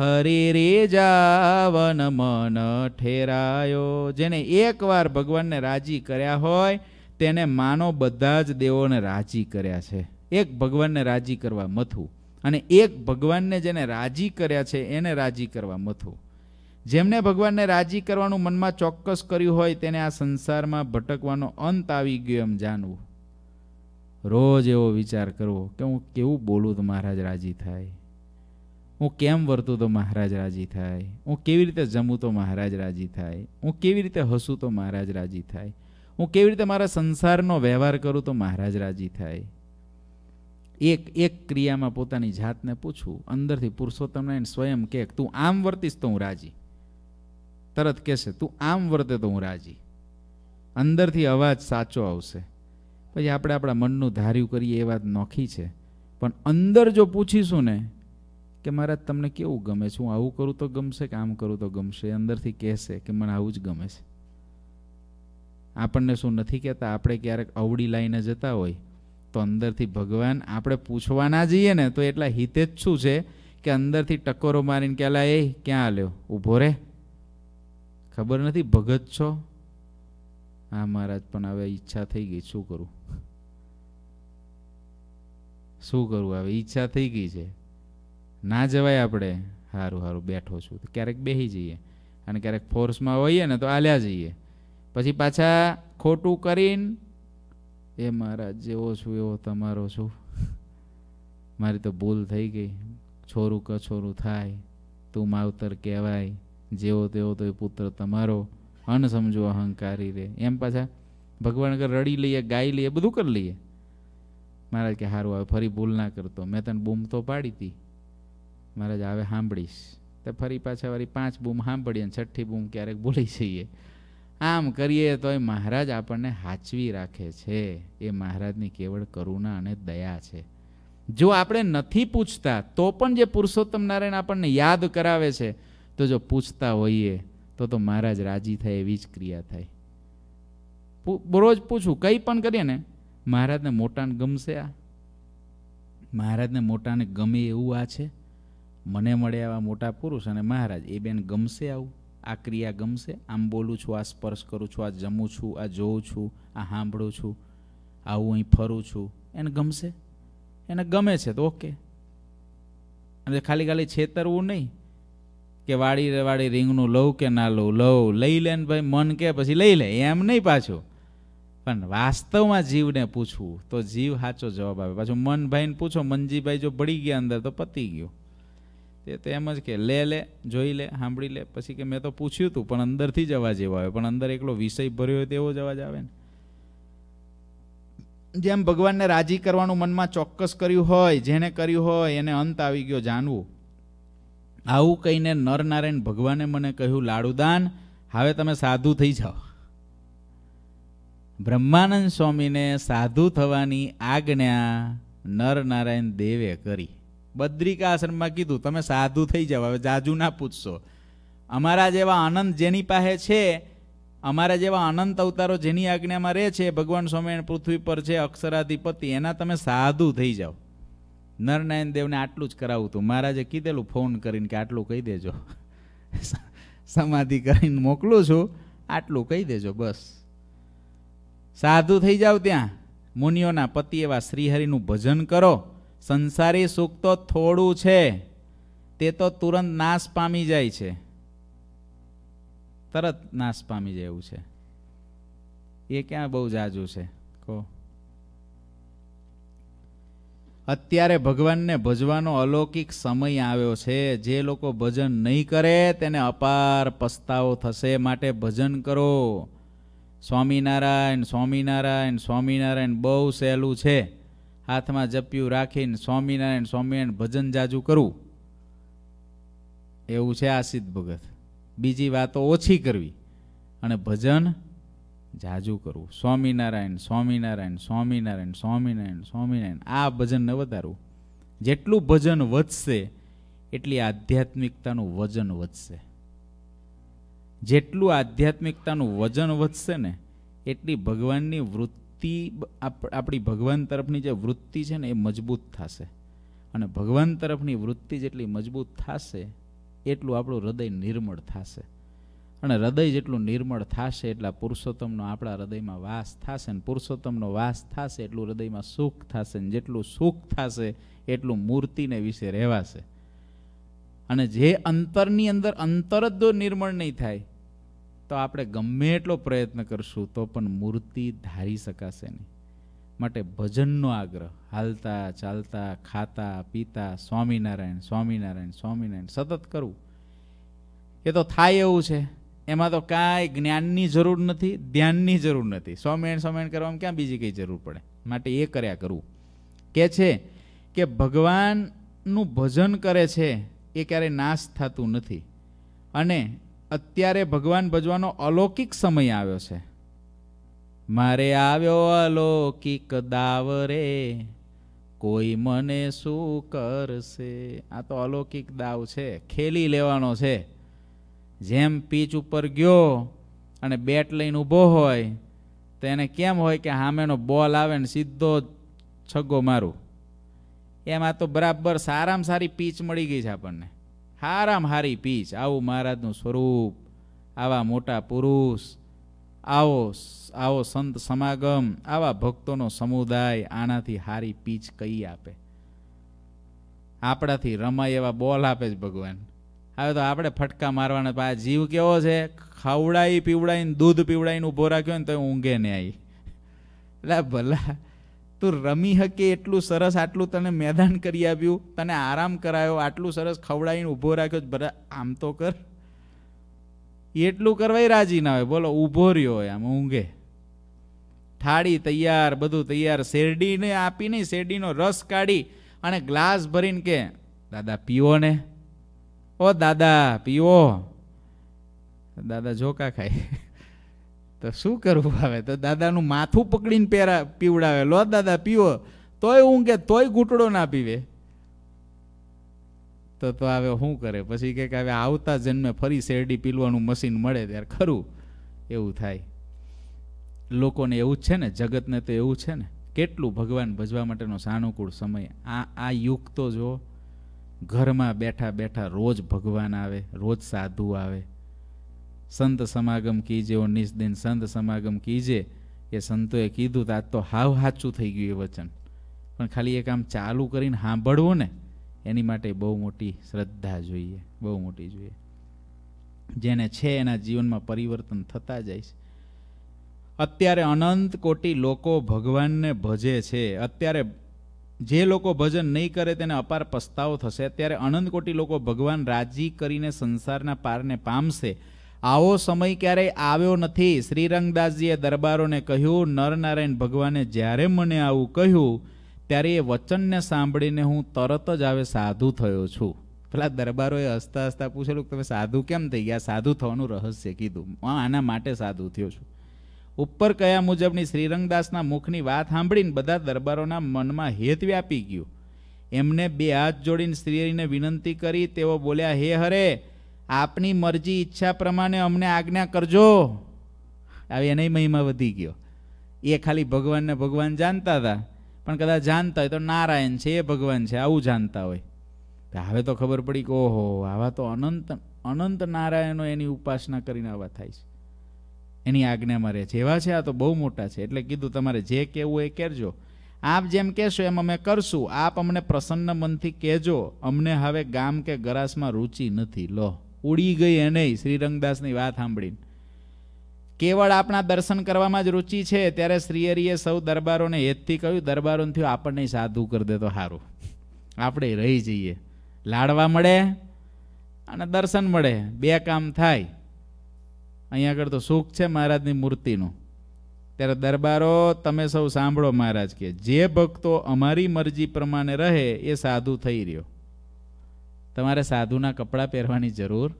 હરિ જાવન મન ઠેરાયો જેને એકવાર ભગવાનને રાજી કર્યા હોય તેને માનો બધા જ દેવોને રાજી કર્યા છે એક ભગવાનને રાજી કરવા મથું અને એક ભગવાનને જેને રાજી કર્યા છે એને રાજી કરવા મથું જેમને ભગવાનને રાજી કરવાનું મનમાં ચોક્કસ કર્યું હોય તેને આ સંસારમાં ભટકવાનો અંત આવી ગયો એમ જાણવું રોજ એવો વિચાર કરવો કે હું કેવું બોલું તો મહારાજ રાજી થાય હું કેમ વર્તું તો મહારાજ રાજી થાય હું કેવી રીતે જમું તો મહારાજ રાજી થાય હું કેવી રીતે હસું તો મહારાજ રાજી થાય હું કેવી રીતે મારા સંસારનો વ્યવહાર કરું તો મહારાજ રાજી થાય એક એક ક્રિયામાં પોતાની જાતને પૂછવું અંદરથી પુરુષોત્તમ પુરુષોત્તમને સ્વયં કે તું આમ વર્તીશ તો હું રાજી તરત કહેશે તું આમ વર્તે તો હું રાજી અંદરથી અવાજ સાચો આવશે પછી આપણે આપણા મનનું ધાર્યું કરીએ એ વાત નોખી છે પણ અંદર જો પૂછીશું ને કે મહારાજ તમને કેવું ગમે છે હું આવું કરું તો ગમશે કે આમ કરું તો ગમશે અંદરથી કહેશે કે મને આવું જ ગમે છે આપણને શું નથી કહેતા આપણે ક્યારેક અવડી લાઈને જતા હોય તો અંદરથી ભગવાન આપણે પૂછવાના જઈએ ને તો એટલા હિતે જ શું છે કે અંદરથી ટકોરો મારીને કે એ ક્યાં આલ્યો ઊભો રે ખબર નથી ભગત છો હા મહારાજ પણ હવે ઈચ્છા થઈ ગઈ શું કરું શું કરવું હવે ઈચ્છા થઈ ગઈ છે ના જવાય આપણે સારું સારું બેઠો છું તો ક્યારેક બેસી જઈએ અને ક્યારેક ફોર્સમાં હોઈએ ને તો આલ્યા જઈએ પછી પાછા ખોટું કરીને એ મારા જેવો છું એવો તમારો છું *laughs* મારી તો ભૂલ થઈ ગઈ છોરું કછોરું થાય તું માવતર કહેવાય જેવો તેવો તો એ પુત્ર તમારો અણસમજો અહંકારી રે એમ પાછા ભગવાન કર રડી લઈએ ગાઈ લઈએ બધું કરી લઈએ મહારાજ કે સારું હવે ફરી ભૂલ ના કરતો મેં તને બૂમ તો પાડી હતી મહારાજ હવે સાંભળીશ તો ફરી પાછા વારી પાંચ બૂમ સાંભળીએ અને છઠ્ઠી બૂમ ક્યારેક ભૂલી જઈએ આમ કરીએ તો એ મહારાજ આપણને હાચવી રાખે છે એ મહારાજની કેવળ કરુણા અને દયા છે જો આપણે નથી પૂછતા તો પણ જે પુરુષોત્તમ નારાયણ આપણને યાદ કરાવે છે તો જો પૂછતા હોઈએ તો તો મહારાજ રાજી થાય એવી જ ક્રિયા થાય રોજ પૂછવું કંઈ પણ કરીએ ને મહારાજને મોટાને ગમશે આ મહારાજને મોટાને ગમે એવું આ છે મને મળે આવા મોટા પુરુષ અને મહારાજ એ બેન ગમશે આવું આ ક્રિયા ગમશે આમ બોલું છું આ સ્પર્શ કરું છું આ જમું છું આ જોઉં છું આ સાંભળું છું આવું અહીં ફરું છું એને ગમશે એને ગમે છે તો ઓકે અને ખાલી ખાલી છેતરવું નહીં કે વાળી વાળી રીંગનું લઉં કે ના લઉં લઉં લઈ લે ને ભાઈ મન કે પછી લઈ લે એમ નહીં પાછું પણ વાસ્તવમાં જીવને પૂછવું તો જીવ સાચો જવાબ આવે પાછું મનભાઈને પૂછો મનજીભાઈ જો ભળી ગયા અંદર તો પતી ગયો તે તો એમ જ કે લે લે જોઈ લે સાંભળી લે પછી કે મેં તો પૂછ્યું હતું પણ અંદરથી જ અવાજ એવો આવે પણ અંદર એકલો વિષય ભર્યો હોય તેવો જ અવાજ આવે ને જેમ ભગવાનને રાજી કરવાનું મનમાં ચોક્કસ કર્યું હોય જેણે કર્યું હોય એને અંત આવી ગયો જાણવું આવું કહીને નરનારાયણ ભગવાને મને કહ્યું લાડુદાન હવે તમે સાધુ થઈ જાઓ બ્રહ્માનંદ સ્વામીને સાધુ થવાની આજ્ઞા નરનારાયણ દેવે કરી બદ્રિકા આશ્રમમાં કીધું તમે સાધુ થઈ જાઓ હવે જાજુ ના પૂછશો અમારા જેવા આનંદ જેની પાસે છે અમારા જેવા અનંત અવતારો જેની આજ્ઞામાં રહે છે ભગવાન સ્વામિનારાયણ પૃથ્વી પર છે અક્ષરાધિપતિ એના તમે સાધુ થઈ જાઓ નરનારાયણ દેવને આટલું જ કરાવું હતું મહારાજે કીધેલું ફોન કરીને કે આટલું કહી દેજો *laughs* સમાધિ કરીને મોકલું છું આટલું કહી દેજો બસ સાધુ થઈ જાઓ ત્યાં મુનિઓના પતિ એવા શ્રીહરિનું ભજન કરો સંસારી સુખ તો થોડું છે તે તો તુરંત નાશ પામી જાય છે તરત નાશ પામી જાય એવું છે એ ક્યાં બહુ જાજુ છે કહો અત્યારે ભગવાનને ભજવાનો અલૌકિક સમય આવ્યો છે જે લોકો ભજન નહીં કરે તેને અપાર પસ્તાવો થશે માટે ભજન કરો સ્વામિનારાયણ સ્વામિનારાયણ સ્વામિનારાયણ બહુ સહેલું છે હાથમાં જપ્યું રાખીને સ્વામિનારાયણ સ્વામિનારાયણ ભજન જાજુ કરવું એવું છે આસિદ્ધ ભગત બીજી વાતો ઓછી કરવી અને ભજન જાજુ કરવું સ્વામિનારાયણ સ્વામિનારાયણ સ્વામિનારાયણ સ્વામિનારાયણ સ્વામિનારાયણ આ ભજનને વધારવું જેટલું ભજન વધશે એટલી આધ્યાત્મિકતાનું વજન વધશે જેટલું આધ્યાત્મિકતાનું વજન વધશે ને એટલી ભગવાનની વૃત્તિ આપણી ભગવાન તરફની જે વૃત્તિ છે ને એ મજબૂત થશે અને ભગવાન તરફની વૃત્તિ જેટલી મજબૂત થશે એટલું આપણું હૃદય નિર્મળ થશે અને હૃદય જેટલું નિર્મળ થશે એટલા પુરુષોત્તમનો આપણા હૃદયમાં વાસ થશે ને પુરુષોત્તમનો વાસ થશે એટલું હૃદયમાં સુખ થશે ને જેટલું સુખ થશે એટલું મૂર્તિને વિશે રહેવાશે અને જે અંતરની અંદર અંતર જ નિર્મળ નહીં થાય તો આપણે ગમે એટલો પ્રયત્ન કરશું તો પણ મૂર્તિ ધારી શકાશે નહીં માટે ભજનનો આગ્રહ હાલતા ચાલતા ખાતા પીતા સ્વામિનારાયણ સ્વામિનારાયણ સ્વામિનારાયણ સતત કરવું એ તો થાય એવું છે એમાં તો કાંઈ જ્ઞાનની જરૂર નથી ધ્યાનની જરૂર નથી સ્વામિનારાયણ સ્વામિનારાયણ કરવામાં ક્યાં બીજી કંઈ જરૂર પડે માટે એ કર્યા કરવું કે છે કે ભગવાનનું ભજન કરે છે એ ક્યારેય નાશ થતું નથી અને અત્યારે ભગવાન ભજવાનો અલૌકિક સમય આવ્યો છે મારે આવ્યો અલૌકિક દાવરે કોઈ મને શું કરશે આ તો અલૌકિક દાવ છે ખેલી લેવાનો છે જેમ પીચ ઉપર ગયો અને બેટ લઈને ઊભો હોય તો એને કેમ હોય કે સામેનો બોલ આવે ને સીધો છગ્ગો મારું એમ આ તો બરાબર સારામાં સારી પીચ મળી ગઈ છે આપણને હારામ હારી પીચ આવું મહારાજનું સ્વરૂપ આવા મોટા પુરુષ આવો આવો સંત સમાગમ આવા ભક્તોનો સમુદાય આનાથી હારી પીચ કઈ આપે આપણાથી રમાય એવા બોલ આપે જ ભગવાન હવે તો આપણે ફટકા મારવાના આ જીવ કેવો છે ખવડાવી પીવડાવીને દૂધ પીવડાવીને ઊભો રાખ્યો ને તો ઊંઘે ને આવી એટલે ભલા તું રમી હકે એટલું સરસ આટલું તને મેદાન કરી આપ્યું તને આરામ કરાયો આટલું સરસ ખવડાવીને ઊભો રાખ્યો બરા આમ તો કર એટલું કરવાય રાજી ના હોય બોલો ઊભો રહ્યો હોય આમ ઊંઘે થાળી તૈયાર બધું તૈયાર શેરડીને આપી નહીં શેરડીનો રસ કાઢી અને ગ્લાસ ભરીને કે દાદા પીવો ને ઓ દાદા પીવો દાદા ઝોકા ખાય તો શું કરવું આવે *laughs* તો દાદાનું માથું પકડીને પહેરા પીવડાવે લો દાદા પીવો તોય ઊંઘે તોય ઘૂંટડો ના પીવે તો તો હવે શું કરે પછી કે હવે આવતા જન્મે ફરી શેરડી પીલવાનું મશીન મળે ત્યારે ખરું એવું થાય લોકોને એવું જ છે ને જગતને તો એવું છે ને કેટલું ભગવાન ભજવા માટેનો સાનુકૂળ સમય આ આ યુગ તો જો ઘરમાં બેઠા બેઠા રોજ ભગવાન આવે રોજ સાધુ આવે સંત સમાગમ કીજે ઓ નિસ્દિન સંત સમાગમ કીજે એ સંતોએ કીધું આજ તો હાવ સાચું થઈ ગયું એ વચન પણ ખાલી એક આમ ચાલુ કરીને સાંભળવો ને એની માટે બહુ મોટી શ્રદ્ધા જોઈએ બહુ મોટી જોઈએ જેને છે એના જીવનમાં પરિવર્તન થતા જાય છે અત્યારે અનંત કોટી લોકો ભગવાનને ભજે છે અત્યારે જે લોકો ભજન નહીં કરે તેને અપાર પસ્તાવો થશે અત્યારે અનંત કોટી લોકો ભગવાન રાજી કરીને સંસારના પારને પામશે આવો સમય ક્યારેય આવ્યો નથી શ્રીરંગદાસજીએ દરબારોને કહ્યું નરનારાયણ ભગવાને જ્યારે મને આવું કહ્યું ત્યારે એ વચનને સાંભળીને હું તરત જ હવે સાધુ થયો છું પેલા દરબારોએ હસતા હસતા પૂછેલું કે તમે સાધુ કેમ થઈ ગયા સાધુ થવાનું રહસ્ય કીધું આના માટે સાધુ થયો છું ઉપર કયા મુજબની શ્રીરંગદાસના મુખની વાત સાંભળીને બધા દરબારોના મનમાં હેત વ્યાપી ગયું એમને બે હાથ જોડીને શ્રીને વિનંતી કરી તેઓ બોલ્યા હે હરે આપની મરજી ઈચ્છા પ્રમાણે અમને આજ્ઞા કરજો આવી એને મહિમા વધી ગયો એ ખાલી ભગવાનને ભગવાન જાણતા હતા પણ કદાચ જાણતા હોય તો નારાયણ છે એ ભગવાન છે આવું જાણતા હોય તો હવે તો ખબર પડી કે ઓહો આવા તો અનંત અનંત નારાયણો એની ઉપાસના કરીને આવા થાય છે એની આજ્ઞામાં રહે છે એવા છે આ તો બહુ મોટા છે એટલે કીધું તમારે જે કહેવું એ કહેજો આપ જેમ કહેશો એમ અમે કરશું આપ અમને પ્રસન્ન મનથી કહેજો અમને હવે ગામ કે ગરાસમાં રુચિ નથી લો ઉડી ગઈ એને શ્રી રંગદાસની વાત સાંભળીને કેવળ આપણા દર્શન કરવામાં જ રુચિ છે ત્યારે શ્રીહરિએ સૌ દરબારોને હેતથી કહ્યું દરબારોને થયું આપણને સાધુ કરી દે તો સારું આપણે રહી જઈએ લાડવા મળે અને દર્શન મળે બે કામ થાય અહીંયા આગળ તો સુખ છે મહારાજની મૂર્તિનું ત્યારે દરબારો તમે સૌ સાંભળો મહારાજ કે જે ભક્તો અમારી મરજી પ્રમાણે રહે એ સાધુ થઈ રહ્યો તમારે સાધુના કપડાં પહેરવાની જરૂર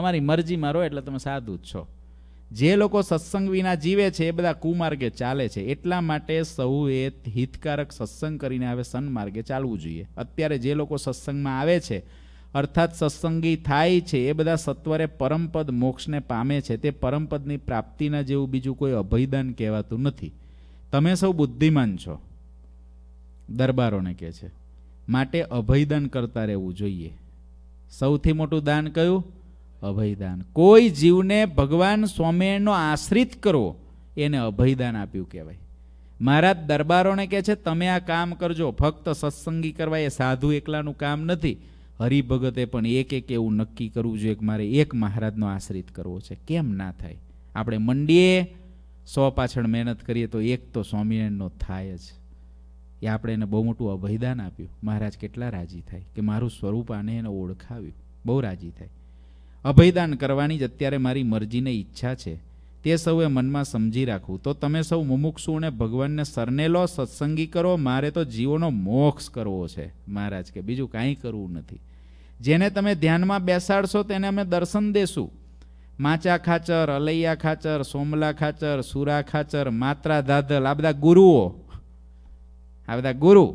અમારી મરજી મારો એટલે તમે સાધુ જ છો જે લોકો સત્સંગ વિના જીવે છે એ બધા કુમાર્ગે ચાલે છે એટલા માટે એ હિતકારક સત્સંગ કરીને હવે સન્માર્ગે ચાલવું જોઈએ અત્યારે જે લોકો સત્સંગમાં આવે છે અર્થાત સત્સંગી થાય છે એ બધા સત્વરે પરમપદ મોક્ષને પામે છે તે પરમપદની પ્રાપ્તિના જેવું બીજું કોઈ અભયદાન કહેવાતું નથી તમે સૌ બુદ્ધિમાન છો દરબારોને કહે છે માટે અભયદાન કરતા રહેવું જોઈએ સૌથી મોટું દાન કયું અભયદાન કોઈ જીવને ભગવાન સ્વામિનારાયણનો આશ્રિત કરવો એને અભયદાન આપ્યું કહેવાય મહારાજ દરબારોને કહે છે તમે આ કામ કરજો ફક્ત સત્સંગી કરવા એ સાધુ એકલાનું કામ નથી હરિભગતે પણ એક એક એવું નક્કી કરવું જોઈએ કે મારે એક મહારાજનો આશ્રિત કરવો છે કેમ ના થાય આપણે મંડીએ સો પાછળ મહેનત કરીએ તો એક તો સ્વામિનારાયણનો થાય જ એ આપણે એને બહુ મોટું અભયદાન આપ્યું મહારાજ કેટલા રાજી થાય કે મારું સ્વરૂપ આને એને ઓળખાવ્યું બહુ રાજી થાય અભયદાન કરવાની જ અત્યારે મારી મરજીને ઈચ્છા છે તે સૌએ મનમાં સમજી રાખવું તો તમે સૌ મુમુક્ષુને ભગવાનને સરને લો સત્સંગી કરો મારે તો જીવોનો મોક્ષ કરવો છે મહારાજ કે બીજું કાંઈ કરવું નથી જેને તમે ધ્યાનમાં બેસાડશો તેને અમે દર્શન દેશું માચા ખાચર અલૈયા ખાચર સોમલા ખાચર સુરા ખાચર માત્રા ધાધલ આ બધા ગુરુઓ આ બધા ગુરુ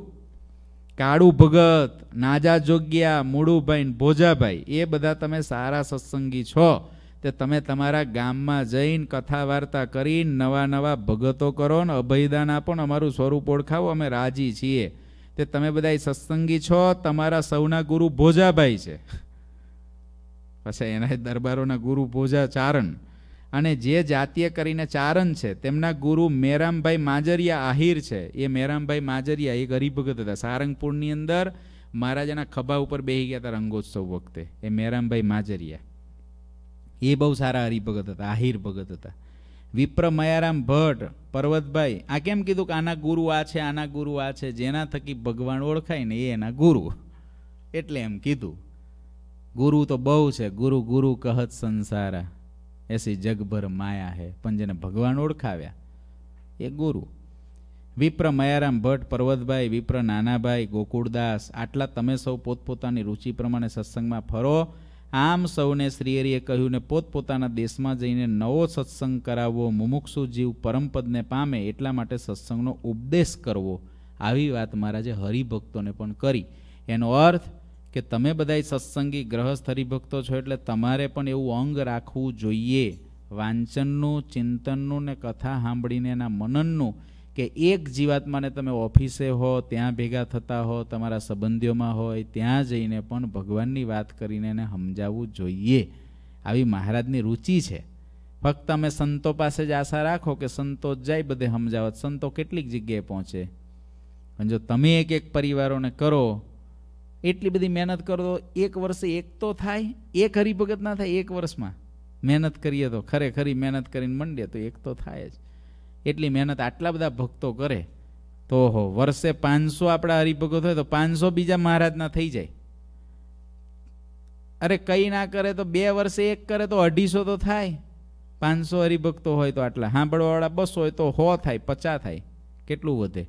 કાળુ ભગત નાજા જોગ્યા મુળુભાઈ ભોજાભાઈ એ બધા તમે સારા સત્સંગી છો તે તમે તમારા ગામમાં જઈને કથા વાર્તા કરીને નવા નવા ભગતો કરો ને અભયદાન આપો ને અમારું સ્વરૂપ ઓળખાવો અમે રાજી છીએ તે તમે બધા સત્સંગી છો તમારા સૌના ગુરુ ભોજાભાઈ છે *laughs* પછી એના દરબારોના ગુરુ ભોજા ચારણ અને જે જાતીય કરીને ચારણ છે તેમના ગુરુ મેરામભાઈ માજરિયા આહિર છે એ મેરામભાઈ માજરિયા એ ગરીબ ભગત હતા સારંગપુરની અંદર મહારાજાના ખભા ઉપર બેસી ગયા હતા રંગોત્સવ વખતે એ મેરામભાઈ માજરિયા એ બહુ સારા હરિભગત હતા આહિર ભગત હતા વિપ્ર મયારામ ભટ્ટ પર્વતભાઈ આ કેમ કીધું કે આના ગુરુ આ છે આના ગુરુ આ છે જેના થકી ભગવાન ઓળખાય ને એ એના ગુરુ એટલે એમ કીધું ગુરુ તો બહુ છે ગુરુ ગુરુ કહત સંસારા એસી જગભર માયા હે પણ જેને ભગવાન ઓળખાવ્યા એ ગુરુ વિપ્ર મયારામ ભટ્ટ પર્વતભાઈ વિપ્ર નાનાભાઈ ગોકુળદાસ આટલા તમે સૌ પોતપોતાની રુચિ પ્રમાણે સત્સંગમાં ફરો આમ સૌને શ્રીહરિએ કહ્યું ને પોતપોતાના દેશમાં જઈને નવો સત્સંગ કરાવવો મુમુક્ષુ જીવ પરમપદને પામે એટલા માટે સત્સંગનો ઉપદેશ કરવો આવી વાત મહારાજે હરિભક્તોને પણ કરી એનો અર્થ કે તમે બધાય સત્સંગી ગ્રહસ્થરી ભક્તો છો એટલે તમારે પણ એવું અંગ રાખવું જોઈએ વાંચનનું ચિંતનનું ને કથા સાંભળીને એના મનનનું કે એક જીવાત્માને તમે ઓફિસે હો ત્યાં ભેગા થતા હો તમારા સંબંધીઓમાં હોય ત્યાં જઈને પણ ભગવાનની વાત કરીને એને સમજાવવું જોઈએ આવી મહારાજની રુચિ છે ફક્ત તમે સંતો પાસે જ આશા રાખો કે સંતો જાય બધે સમજાવત સંતો કેટલીક જગ્યાએ પહોંચે પણ જો તમે એક એક પરિવારોને કરો એટલી બધી મહેનત કરો એક વર્ષે એક તો થાય એક હરિભગત ના થાય એક વર્ષમાં મહેનત કરીએ તો ખરેખરી મહેનત કરીને મંડીએ તો એક તો થાય જ એટલી મહેનત આટલા બધા ભક્તો કરે તો હો વર્ષે પાંચસો આપણા હરિભગત હોય તો પાંચસો બીજા મહારાજના થઈ જાય અરે કંઈ ના કરે તો બે વર્ષે એક કરે તો અઢીસો તો થાય પાંચસો હરિભક્તો હોય તો આટલા સાંભળવાવાળા બસો હોય તો હો થાય પચાસ થાય કેટલું વધે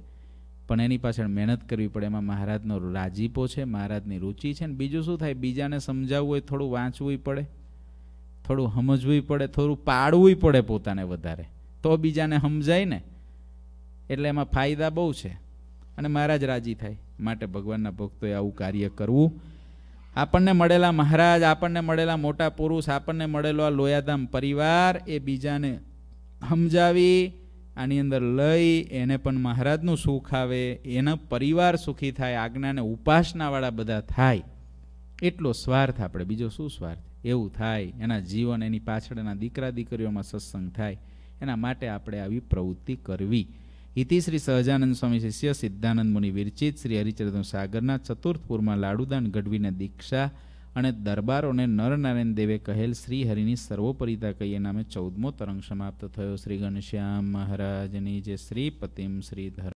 પણ એની પાછળ મહેનત કરવી પડે એમાં મહારાજનો રાજીપો છે મહારાજની રુચિ છે ને બીજું શું થાય બીજાને સમજાવવું હોય થોડું વાંચવું પડે થોડું સમજવું પડે થોડું પાડવું પડે પોતાને વધારે તો બીજાને સમજાય ને એટલે એમાં ફાયદા બહુ છે અને મહારાજ રાજી થાય માટે ભગવાનના ભક્તોએ આવું કાર્ય કરવું આપણને મળેલા મહારાજ આપણને મળેલા મોટા પુરુષ આપણને મળેલો આ લોયાધામ પરિવાર એ બીજાને સમજાવી આની અંદર લઈ એને પણ મહારાજનું સુખ આવે એનો પરિવાર સુખી થાય આજ્ઞાને ઉપાસનાવાળા બધા થાય એટલો સ્વાર્થ આપણે બીજો શું સ્વાર્થ એવું થાય એના જીવન એની પાછળના દીકરા દીકરીઓમાં સત્સંગ થાય એના માટે આપણે આવી પ્રવૃત્તિ કરવી ઇતિ શ્રી સહજાનંદ સ્વામી શિષ્ય સિદ્ધાનંદ મુનિ વિરચિત શ્રી હરિચરિત્ર સાગરના ચતુર્થપુરમાં લાડુદાન ગઢવીને દીક્ષા અને દરબારોને નરનારાયણ દેવે કહેલ શ્રી હરિની સર્વોપરિતા કહીએ નામે ચૌદમો તરંગ સમાપ્ત થયો શ્રી ઘનશ્યામ મહારાજની જે શ્રીપતિમ શ્રીધર